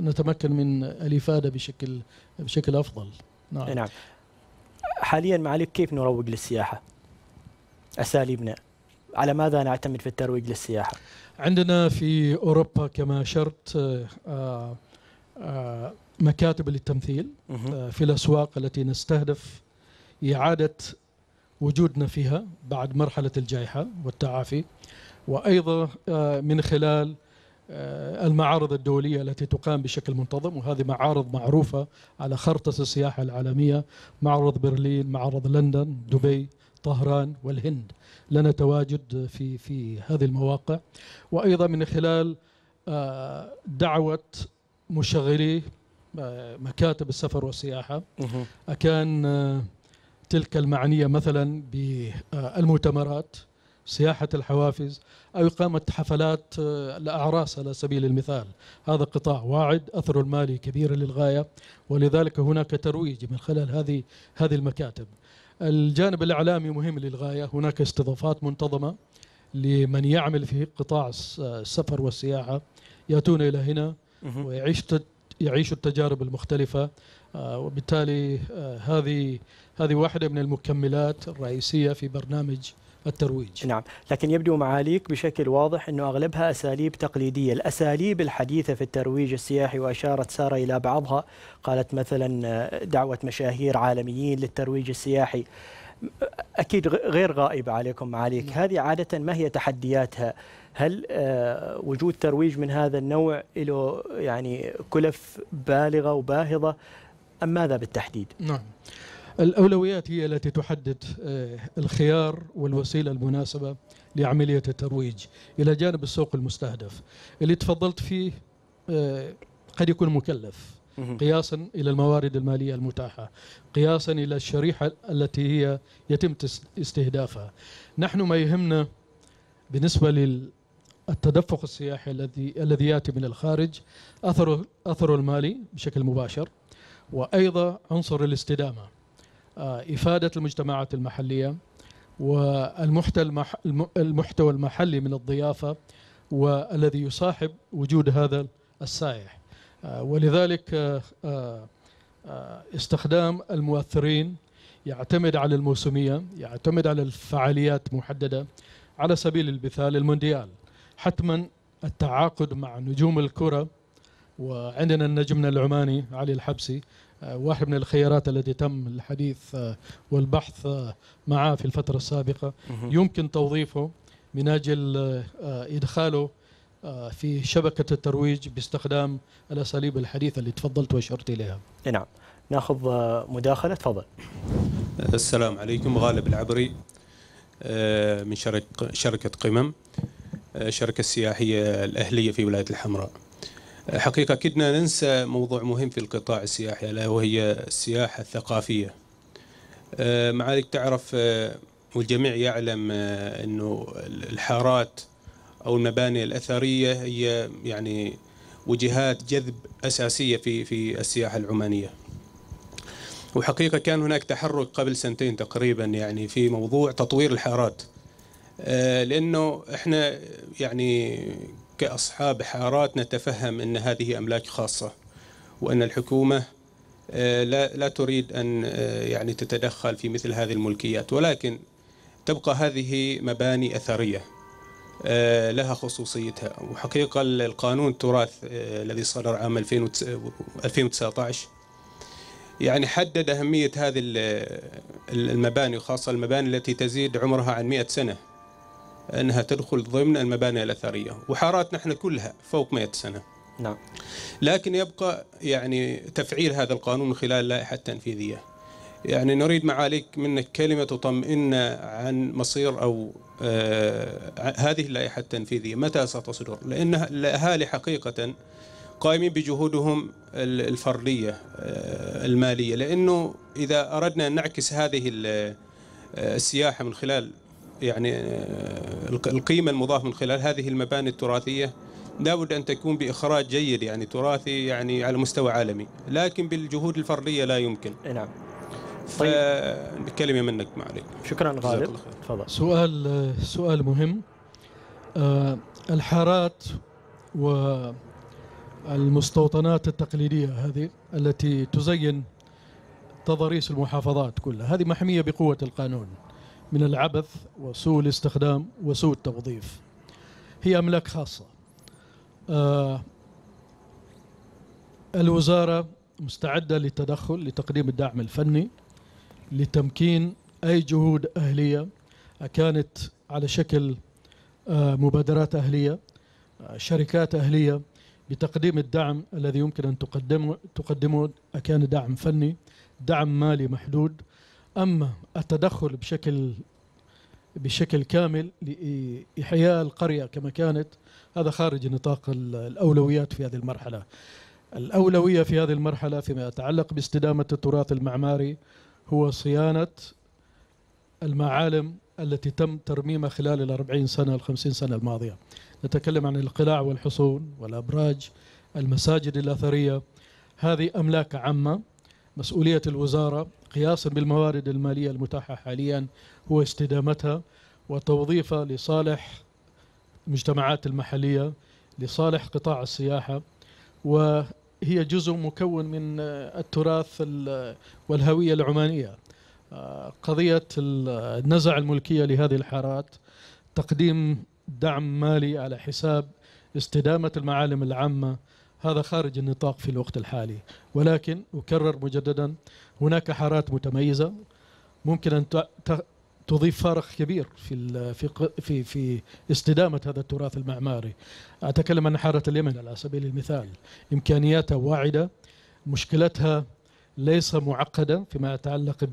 نتمكن من الإفادة بشكل بشكل أفضل نعم, نعم. حاليا معاليك كيف نروج للسياحة؟ أساليبنا على ماذا نعتمد في الترويج للسياحة؟ عندنا في أوروبا كما أشرت مكاتب للتمثيل في الأسواق التي نستهدف إعادة وجودنا فيها بعد مرحلة الجائحة والتعافي وأيضا آه، من خلال آه، المعارض الدولية التي تقام بشكل منتظم وهذه معارض معروفة على خرطة السياحة العالمية معرض برلين معرض لندن دبي طهران والهند لنا تواجد في في هذه المواقع وأيضا من خلال آه، دعوة مشغلي مكاتب السفر والسياحة أكان تلك المعنية مثلا بالمؤتمرات سياحة الحوافز أو إقامة حفلات الأعراس آه، على سبيل المثال هذا قطاع واعد أثره المالي كبير للغاية ولذلك هناك ترويج من خلال هذه هذه المكاتب الجانب الإعلامي مهم للغاية هناك استضافات منتظمة لمن يعمل في قطاع السفر والسياحة يأتون إلى هنا ويعيش يعيشوا التجارب المختلفة آه، وبالتالي آه، هذه هذه واحدة من المكملات الرئيسية في برنامج الترويج نعم لكن يبدو معاليك بشكل واضح أنه أغلبها أساليب تقليدية الأساليب الحديثة في الترويج السياحي وأشارت سارة إلى بعضها قالت مثلا دعوة مشاهير عالميين للترويج السياحي أكيد غير غائبة عليكم معاليك نعم. هذه عادة ما هي تحدياتها هل آه، وجود ترويج من هذا النوع له يعني كلف بالغة وباهظة أم ماذا بالتحديد؟ نعم الأولويات هي التي تحدد آه، الخيار والوسيلة المناسبة لعملية الترويج إلى جانب السوق المستهدف اللي تفضلت فيه آه، قد يكون مكلف قياسا إلى الموارد المالية المتاحة قياسا إلى الشريحة التي هي يتم استهدافها نحن ما يهمنا بالنسبة للتدفق السياحي الذي الذي ياتي من الخارج اثره اثره المالي بشكل مباشر وايضا عنصر الاستدامه آه، إفادة المجتمعات المحلية والمحتوى المحلي من الضيافة والذي يصاحب وجود هذا السائح آه، ولذلك آه، استخدام المؤثرين يعتمد على الموسمية يعتمد على الفعاليات محددة على سبيل المثال المونديال حتما التعاقد مع نجوم الكرة وعندنا النجمنا العماني علي الحبسي آه، واحد من الخيارات التي تم الحديث آه، والبحث آه، معه في الفترة السابقة يمكن توظيفه من أجل إدخاله في شبكة الترويج باستخدام الأساليب الحديثة اللي تفضلت وأشرت إليها نعم ناخذ مداخلة تفضل السلام عليكم غالب العبري من شركة قمم الشركة السياحية الأهلية في ولاية الحمراء حقيقة كدنا ننسى موضوع مهم في القطاع السياحي ألا وهي السياحة الثقافية آه، معالك تعرف آه، والجميع يعلم آه، أنه الحارات أو المباني الأثرية هي يعني وجهات جذب أساسية في في السياحة العمانية وحقيقة كان هناك تحرك قبل سنتين تقريبا يعني في موضوع تطوير الحارات لانه احنا يعني كأصحاب حارات نتفهم أن هذه أملاك خاصة وأن الحكومة آه، لا لا تريد أن آه، يعني تتدخل في مثل هذه الملكيات ولكن تبقى هذه مباني أثرية آه، لها خصوصيتها وحقيقة القانون التراث الذي صدر عام 2019 يعني حدد أهمية هذه المباني وخاصة المباني التي تزيد عمرها عن 100 سنة أنها تدخل ضمن المباني الأثرية وحارات نحن كلها فوق 100 سنة نعم لكن يبقى يعني تفعيل هذا القانون من خلال اللائحة التنفيذية يعني نريد معاليك منك كلمة تطمئن عن مصير أو آه هذه اللائحة التنفيذية متى ستصدر لأن الأهالي حقيقة قائمين بجهودهم الفردية آه، المالية لأنه إذا أردنا أن نعكس هذه آه، السياحة من خلال يعني آه، القيمة المضافة من خلال هذه المباني التراثية لابد أن تكون بإخراج جيد يعني تراثي يعني على مستوى عالمي لكن بالجهود الفردية لا يمكن نعم طيب كلمة منك معلي شكرا غالب تفضل سؤال سؤال مهم أه الحارات والمستوطنات التقليدية هذه التي تزين تضاريس المحافظات كلها هذه محمية بقوة القانون من العبث وسوء الاستخدام وسوء التوظيف هي أملاك خاصة آه، الوزارة مستعدة للتدخل لتقديم الدعم الفني لتمكين أي جهود أهلية كانت على شكل آه، مبادرات أهلية آه، شركات أهلية بتقديم الدعم الذي يمكن أن تقدمه تقدمه كان دعم فني دعم مالي محدود أما التدخل بشكل بشكل كامل لإحياء القرية كما كانت هذا خارج نطاق الأولويات في هذه المرحلة الأولوية في هذه المرحلة فيما يتعلق باستدامة التراث المعماري هو صيانة المعالم التي تم ترميمها خلال الأربعين سنة الخمسين سنة الماضية نتكلم عن القلاع والحصون والأبراج المساجد الأثرية هذه أملاك عامة مسؤولية الوزارة قياسا بالموارد المالية المتاحة حاليا هو استدامتها وتوظيفها لصالح المجتمعات المحلية لصالح قطاع السياحة وهي جزء مكون من التراث والهوية العمانية آه، قضية النزع الملكية لهذه الحارات تقديم دعم مالي على حساب استدامة المعالم العامة هذا خارج النطاق في الوقت الحالي ولكن أكرر مجددا هناك حارات متميزة ممكن أن تضيف فارق كبير في في في استدامه هذا التراث المعماري. اتكلم عن حاره اليمن على سبيل المثال، امكانياتها واعده، مشكلتها ليس معقده فيما يتعلق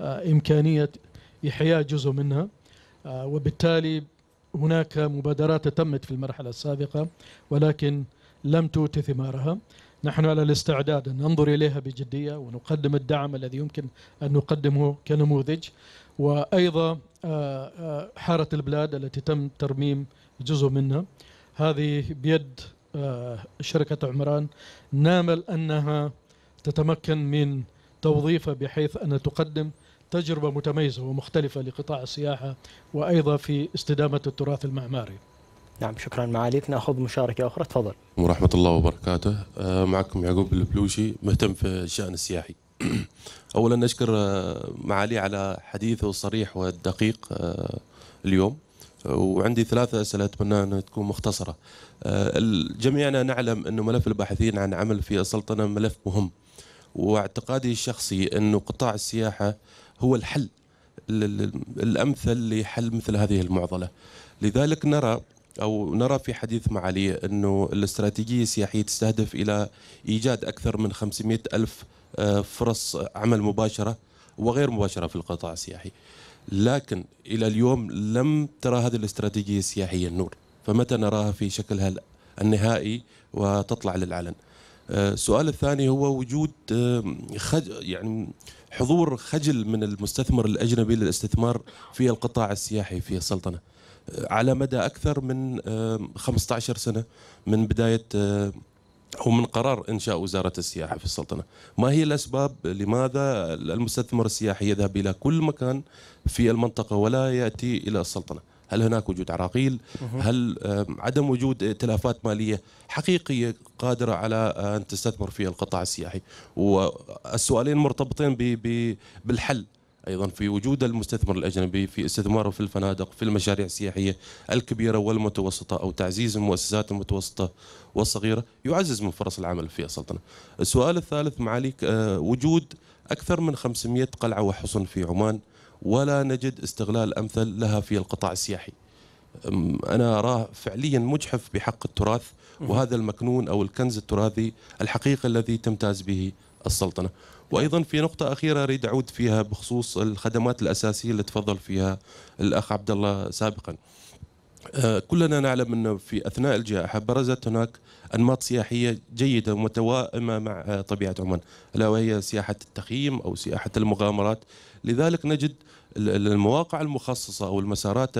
بامكانيه احياء جزء منها وبالتالي هناك مبادرات تمت في المرحله السابقه ولكن لم تؤت ثمارها نحن على الاستعداد أن ننظر إليها بجدية ونقدم الدعم الذي يمكن أن نقدمه كنموذج وأيضا آه، آه، حارة البلاد التي تم ترميم جزء منها هذه بيد آه، شركة عمران نامل أنها تتمكن من توظيفها بحيث أن تقدم تجربة متميزة ومختلفة لقطاع السياحة وأيضا في استدامة التراث المعماري نعم شكرا معاليك ناخذ مشاركه اخرى تفضل ورحمه الله وبركاته آه، معكم يعقوب البلوشي مهتم في الشان السياحي اولا نشكر آه، معالي على حديثه الصريح والدقيق آه، اليوم وعندي ثلاثة أسئلة أتمنى أن تكون مختصرة جميعنا نعلم أن ملف الباحثين عن عمل في السلطنة ملف مهم واعتقادي الشخصي أن قطاع السياحة هو الحل الأمثل لحل مثل هذه المعضلة لذلك نرى او نرى في حديث معالي انه الاستراتيجيه السياحيه تستهدف الى ايجاد اكثر من 500 الف آه، فرص عمل مباشره وغير مباشره في القطاع السياحي. لكن الى اليوم لم ترى هذه الاستراتيجيه السياحيه النور، فمتى نراها في شكلها النهائي وتطلع للعلن؟ آه، السؤال الثاني هو وجود آه، خج يعني حضور خجل من المستثمر الاجنبي للاستثمار في القطاع السياحي في السلطنه. على مدى اكثر من 15 سنه من بدايه أو من قرار انشاء وزاره السياحه في السلطنه، ما هي الاسباب لماذا المستثمر السياحي يذهب الى كل مكان في المنطقه ولا ياتي الى السلطنه؟ هل هناك وجود عراقيل؟ هل عدم وجود ائتلافات ماليه حقيقيه قادره على آه، ان تستثمر في القطاع السياحي؟ والسؤالين مرتبطين بالحل ايضا في وجود المستثمر الاجنبي في استثماره في الفنادق في المشاريع السياحيه الكبيره والمتوسطه او تعزيز المؤسسات المتوسطه والصغيره يعزز من فرص العمل في السلطنه. السؤال الثالث معاليك آه، وجود اكثر من 500 قلعه وحصن في عمان ولا نجد استغلال امثل لها في القطاع السياحي. انا اراه فعليا مجحف بحق التراث وهذا المكنون او الكنز التراثي الحقيقي الذي تمتاز به السلطنه. وايضا في نقطه اخيره اريد اعود فيها بخصوص الخدمات الاساسيه اللي تفضل فيها الاخ عبد الله سابقا آه، كلنا نعلم انه في اثناء الجائحه برزت هناك انماط سياحيه جيده ومتوائمه مع طبيعه عمان، الا وهي سياحه التخييم او سياحه المغامرات، لذلك نجد المواقع المخصصه او المسارات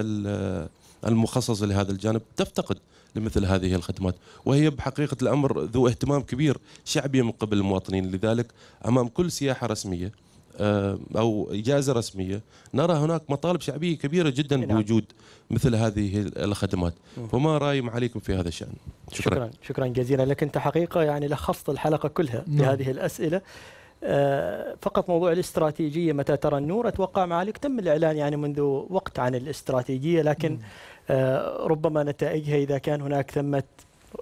المخصصه لهذا الجانب تفتقد لمثل هذه الخدمات وهي بحقيقة الأمر ذو اهتمام كبير شعبي من قبل المواطنين لذلك أمام كل سياحة رسمية آه، أو إجازة رسمية نرى هناك مطالب شعبية كبيرة جدا نعم. بوجود مثل هذه الخدمات فما رأي معاليكم في هذا الشأن شكرا. شكرا شكرا جزيلا لك أنت حقيقة يعني لخصت الحلقة كلها نعم. بهذه الأسئلة آه، فقط موضوع الاستراتيجية متى ترى النور أتوقع معاليك تم الإعلان يعني منذ وقت عن الاستراتيجية لكن نعم. آه، ربما نتائجها إذا كان هناك ثمة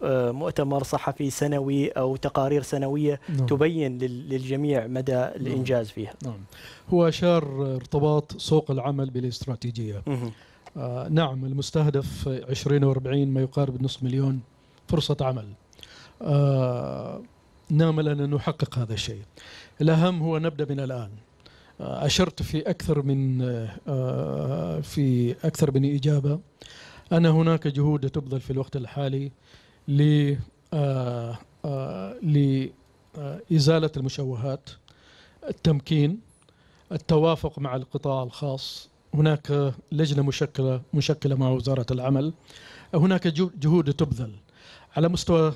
آه، مؤتمر صحفي سنوي أو تقارير سنوية نعم. تبين للجميع مدى نعم. الإنجاز فيها نعم. هو أشار ارتباط سوق العمل بالاستراتيجية آه نعم المستهدف 2040 ما يقارب نصف مليون فرصة عمل آه نامل أن نحقق هذا الشيء الأهم هو نبدأ من الآن آه، أشرت في أكثر من آه، آه، في أكثر من إجابة أن هناك جهود تبذل في الوقت الحالي ل لإزالة المشوهات التمكين التوافق مع القطاع الخاص هناك لجنة مشكلة مشكلة مع وزارة العمل هناك جهود تبذل على مستوى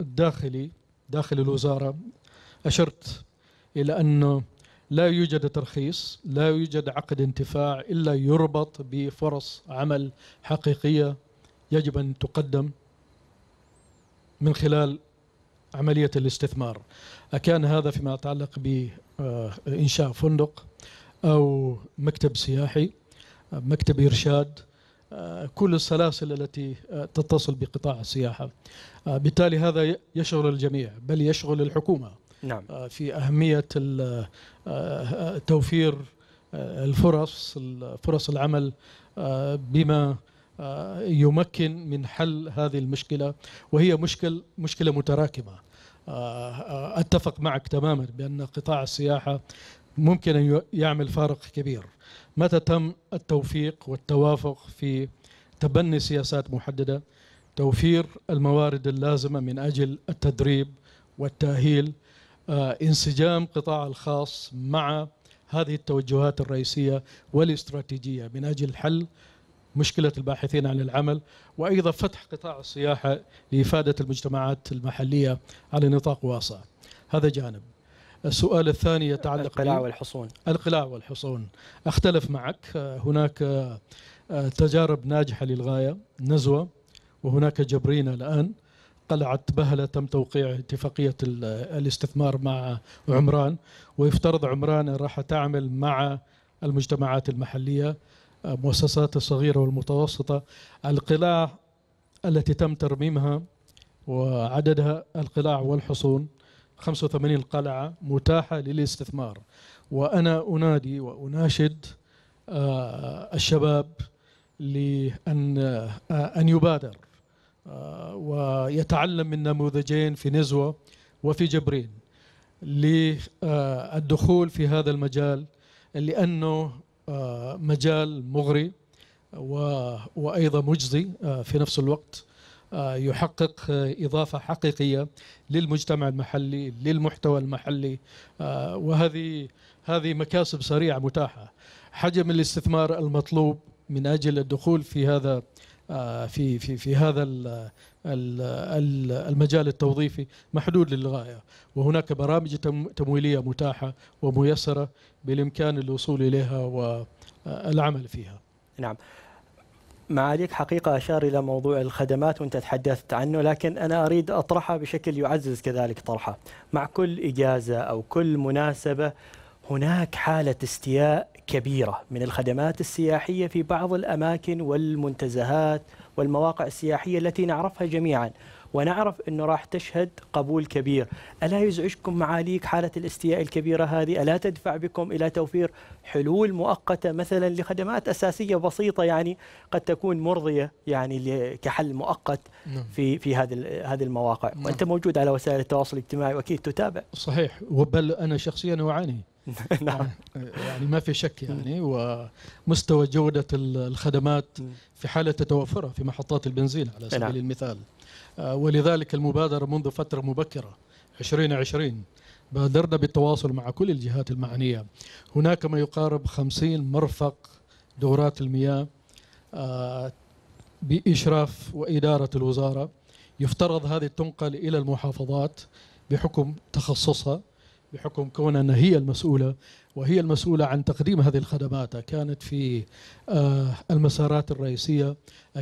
الداخلي داخل الوزارة أشرت إلى انه لا يوجد ترخيص لا يوجد عقد انتفاع إلا يربط بفرص عمل حقيقية يجب أن تقدم من خلال عملية الاستثمار أكان هذا فيما يتعلق بإنشاء فندق أو مكتب سياحي مكتب إرشاد كل السلاسل التي تتصل بقطاع السياحة بالتالي هذا يشغل الجميع بل يشغل الحكومة نعم. آه، في أهمية آه، آه، توفير الفرص فرص العمل بما يمكن من حل هذه المشكلة وهي مشكل مشكلة متراكمة أتفق معك تماما بأن قطاع السياحة ممكن أن يعمل فارق كبير متى تم التوفيق والتوافق في تبني سياسات محددة توفير الموارد اللازمة من أجل التدريب والتأهيل آه، انسجام قطاع الخاص مع هذه التوجهات الرئيسية والاستراتيجية من أجل حل مشكلة الباحثين عن العمل وأيضا فتح قطاع السياحة لإفادة المجتمعات المحلية على نطاق واسع هذا جانب السؤال الثاني يتعلق القلاع والحصون القلاع والحصون أختلف معك آه، هناك آه، تجارب ناجحة للغاية نزوة وهناك جبرينا الآن قلعت بهلة تم توقيع اتفاقية الاستثمار مع عمران ويفترض عمران راح تعمل مع المجتمعات المحلية مؤسسات الصغيرة والمتوسطة القلاع التي تم ترميمها وعددها القلاع والحصون 85 قلعة متاحة للاستثمار وأنا أنادي وأناشد آه، الشباب لأن آه، أن يبادر ويتعلم من نموذجين في نزوة وفي جبرين للدخول في هذا المجال لأنه مجال مغري وأيضا مجزي آه، في نفس الوقت آه، يحقق إضافة حقيقية للمجتمع المحلي للمحتوى المحلي آه، وهذه هذه مكاسب سريعة متاحة حجم الاستثمار المطلوب من أجل الدخول في هذا آه، في في في هذا المجال التوظيفي محدود للغايه وهناك برامج تمويليه متاحه وميسره بالامكان الوصول اليها والعمل فيها. نعم. معاليك حقيقة أشار إلى موضوع الخدمات وأنت تحدثت عنه لكن أنا أريد أطرحه بشكل يعزز كذلك طرحه مع كل إجازة أو كل مناسبة هناك حالة استياء كبيرة من الخدمات السياحية في بعض الأماكن والمنتزهات والمواقع السياحية التي نعرفها جميعا ونعرف أنه راح تشهد قبول كبير ألا يزعجكم معاليك حالة الاستياء الكبيرة هذه ألا تدفع بكم إلى توفير حلول مؤقتة مثلا لخدمات أساسية بسيطة يعني قد تكون مرضية يعني كحل مؤقت نعم. في في هذه هذه المواقع نعم. وأنت موجود على وسائل التواصل الاجتماعي وأكيد تتابع صحيح وبل أنا شخصيا أعاني نعم يعني،, يعني ما في شك يعني ومستوى جودة الخدمات في حالة تتوفرها في محطات البنزين على نعم. سبيل المثال آه، ولذلك المبادرة منذ فترة مبكرة 2020 بادرنا بالتواصل مع كل الجهات المعنية هناك ما يقارب 50 مرفق دورات المياه آه، بإشراف وإدارة الوزارة يفترض هذه تنقل إلى المحافظات بحكم تخصصها بحكم كون أنها هي المسؤولة وهي المسؤولة عن تقديم هذه الخدمات كانت في آه، المسارات الرئيسية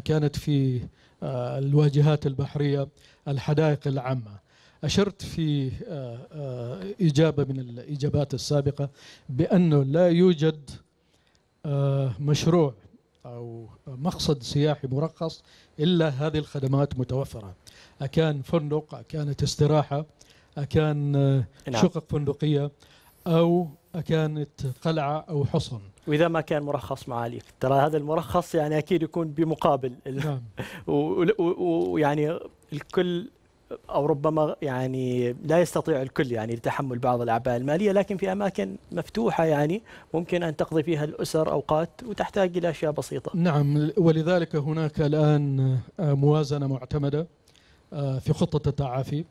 كانت في آه، الواجهات البحرية الحدائق العامة أشرت في آه، آه، إجابة من الإجابات السابقة بأنه لا يوجد مشروع أو مقصد سياحي مرخص إلا هذه الخدمات متوفرة أكان فندق أكانت استراحة أكان نعم. شقق فندقية أو أكانت قلعة أو حصن واذا ما كان مرخص معاليك ترى هذا المرخص يعني اكيد يكون بمقابل نعم. ويعني الكل او ربما يعني لا يستطيع الكل يعني لتحمل بعض الاعباء الماليه لكن في اماكن مفتوحه يعني ممكن ان تقضي فيها الاسر اوقات وتحتاج الى اشياء بسيطه. نعم ولذلك هناك الان آه، موازنه معتمده آه، في خطة التعافي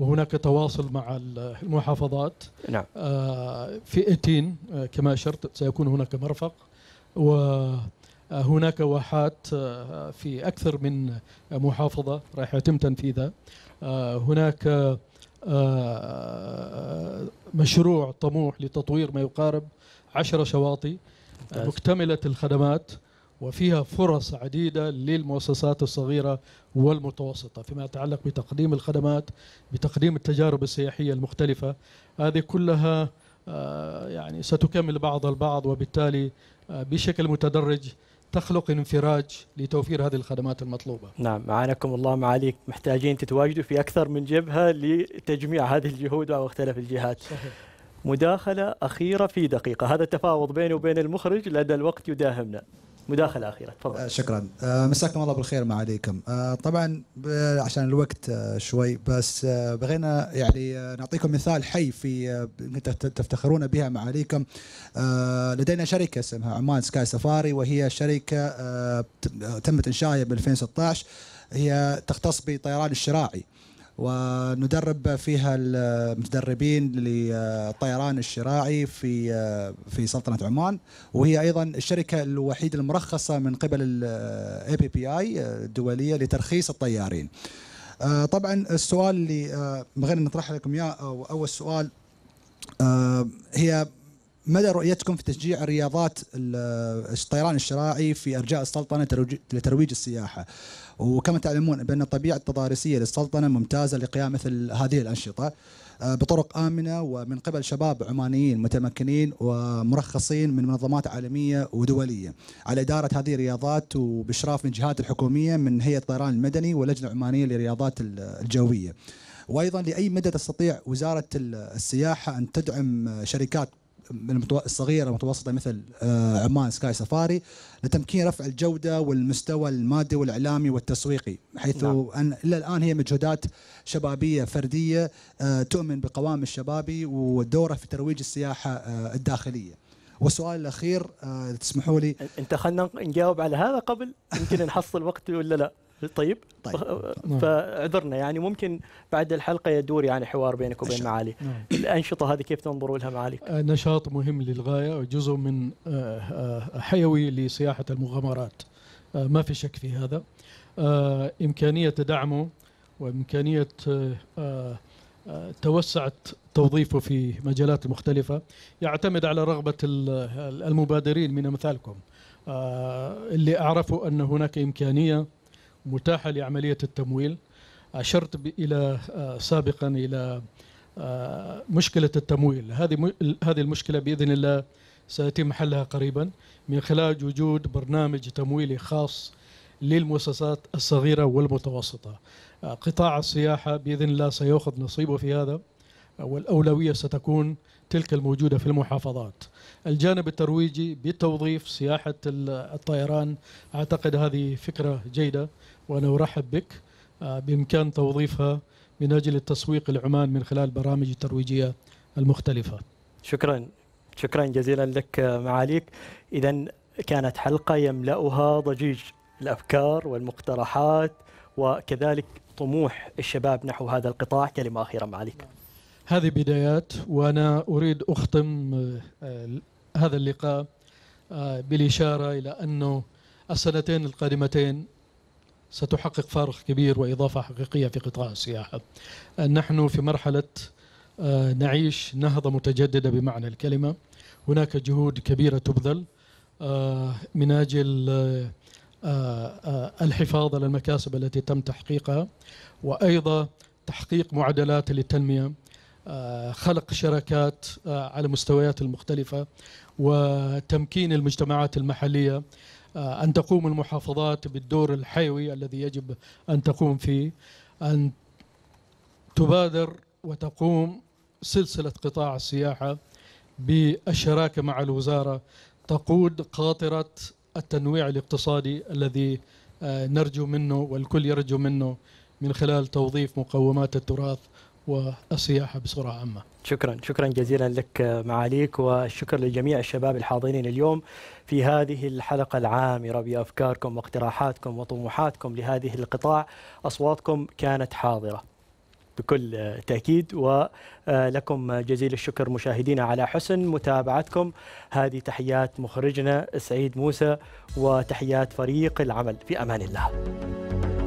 وهناك تواصل مع المحافظات نعم. آه، في إتين آه، كما أشرت سيكون هناك مرفق وهناك واحات في أكثر من محافظة راح يتم تنفيذها هناك مشروع طموح لتطوير ما يقارب عشر شواطئ مكتملة الخدمات وفيها فرص عديدة للمؤسسات الصغيرة والمتوسطة فيما يتعلق بتقديم الخدمات بتقديم التجارب السياحية المختلفة هذه كلها آه، يعني ستكمل بعض البعض وبالتالي آه، بشكل متدرج تخلق انفراج لتوفير هذه الخدمات المطلوبه. نعم اعانكم الله معاليك محتاجين تتواجدوا في اكثر من جبهه لتجميع هذه الجهود او مختلف الجهات. صحيح. مداخله اخيره في دقيقه، هذا التفاوض بيني وبين المخرج لدى الوقت يداهمنا. مداخله اخيره تفضل آه، شكرا آه، مساكم الله بالخير ما عليكم آه، طبعا عشان الوقت شوي بس بغينا يعني نعطيكم مثال حي في تفتخرون بها معاليكم لدينا شركه اسمها عمان سكاي سفاري وهي شركه تمت انشائها ب 2016 هي تختص بالطيران الشراعي وندرب فيها المتدربين للطيران الشراعي في في سلطنه عمان وهي ايضا الشركه الوحيده المرخصه من قبل الاي بي بي اي الدوليه لترخيص الطيارين. طبعا السؤال اللي آه، بغينا نطرح لكم اياه او اول سؤال آه، هي مدى رؤيتكم في تشجيع رياضات الطيران الشراعي في ارجاء السلطنه لترويج السياحه وكما تعلمون بان الطبيعه التضاريسيه للسلطنه ممتازه لقيام مثل هذه الانشطه آه، بطرق امنه ومن قبل شباب عمانيين متمكنين ومرخصين من منظمات عالميه ودوليه على اداره هذه الرياضات وباشراف من جهات الحكوميه من هيئه الطيران المدني واللجنه العمانيه للرياضات الجويه. وايضا لاي مدى تستطيع وزاره السياحه ان تدعم شركات الصغيره المتوسطه مثل آه، عمان سكاي سفاري لتمكين رفع الجوده والمستوى المادي والاعلامي والتسويقي حيث نعم. ان الى الان هي مجهودات شبابيه فرديه آه، تؤمن بقوام الشبابي ودوره في ترويج السياحه آه، الداخليه. والسؤال الاخير تسمحوا لي انت خلينا نجاوب على هذا قبل يمكن نحصل وقت ولا لا؟ طيب, طيب. نعم. فعذرنا يعني ممكن بعد الحلقه يدور يعني حوار بينك وبين نعم. معالي نعم. الانشطه هذه كيف تنظروا لها معالي آه، نشاط مهم للغايه وجزء من آه، آه، حيوي لسياحه المغامرات ما في شك في هذا امكانيه دعمه وامكانيه توسعت توظيفه في مجالات مختلفة يعتمد على رغبة المبادرين من أمثالكم اللي اعرفوا أن هناك إمكانية متاحة لعملية التمويل أشرت إلى آه، سابقا إلى آه، مشكلة التمويل هذه هذه المشكلة بإذن الله سيتم حلها قريبا من خلال وجود برنامج تمويلي خاص للمؤسسات الصغيرة والمتوسطة آه، قطاع السياحة بإذن الله سيأخذ نصيبه في هذا والأولوية ستكون تلك الموجودة في المحافظات الجانب الترويجي بالتوظيف سياحة الطيران أعتقد هذه فكرة جيدة وأنا أرحب بك آه، بإمكان توظيفها من أجل التسويق لعمان من خلال برامج الترويجية المختلفة شكرا شكرا جزيلا لك آه، معاليك إذا كانت حلقة يملأها ضجيج الأفكار والمقترحات وكذلك طموح الشباب نحو هذا القطاع كلمة أخيرة معاليك هذه بدايات وأنا أريد أختم آه، هذا اللقاء بالإشارة إلى أنه السنتين القادمتين ستحقق فارق كبير وإضافة حقيقية في قطاع السياحة نحن في مرحلة آه، نعيش نهضة متجددة بمعنى الكلمة هناك جهود كبيرة تبذل آه، من أجل آه، الحفاظ على المكاسب التي تم تحقيقها وأيضا تحقيق معدلات للتنمية خلق شراكات على مستويات المختلفة وتمكين المجتمعات المحلية آه، أن تقوم المحافظات بالدور الحيوي الذي يجب أن تقوم فيه أن تبادر وتقوم سلسلة قطاع السياحة بالشراكة مع الوزارة تقود قاطرة التنويع الاقتصادي الذي آه، نرجو منه والكل يرجو منه من خلال توظيف مقومات التراث والسياحه بصوره عامه. شكرا شكرا جزيلا لك آه، معاليك والشكر لجميع الشباب الحاضرين اليوم في هذه الحلقه العامره بافكاركم واقتراحاتكم وطموحاتكم لهذه القطاع اصواتكم كانت حاضره. بكل آه، تأكيد ولكم آه، جزيل الشكر مشاهدينا على حسن متابعتكم هذه تحيات مخرجنا سعيد موسى وتحيات فريق العمل في أمان الله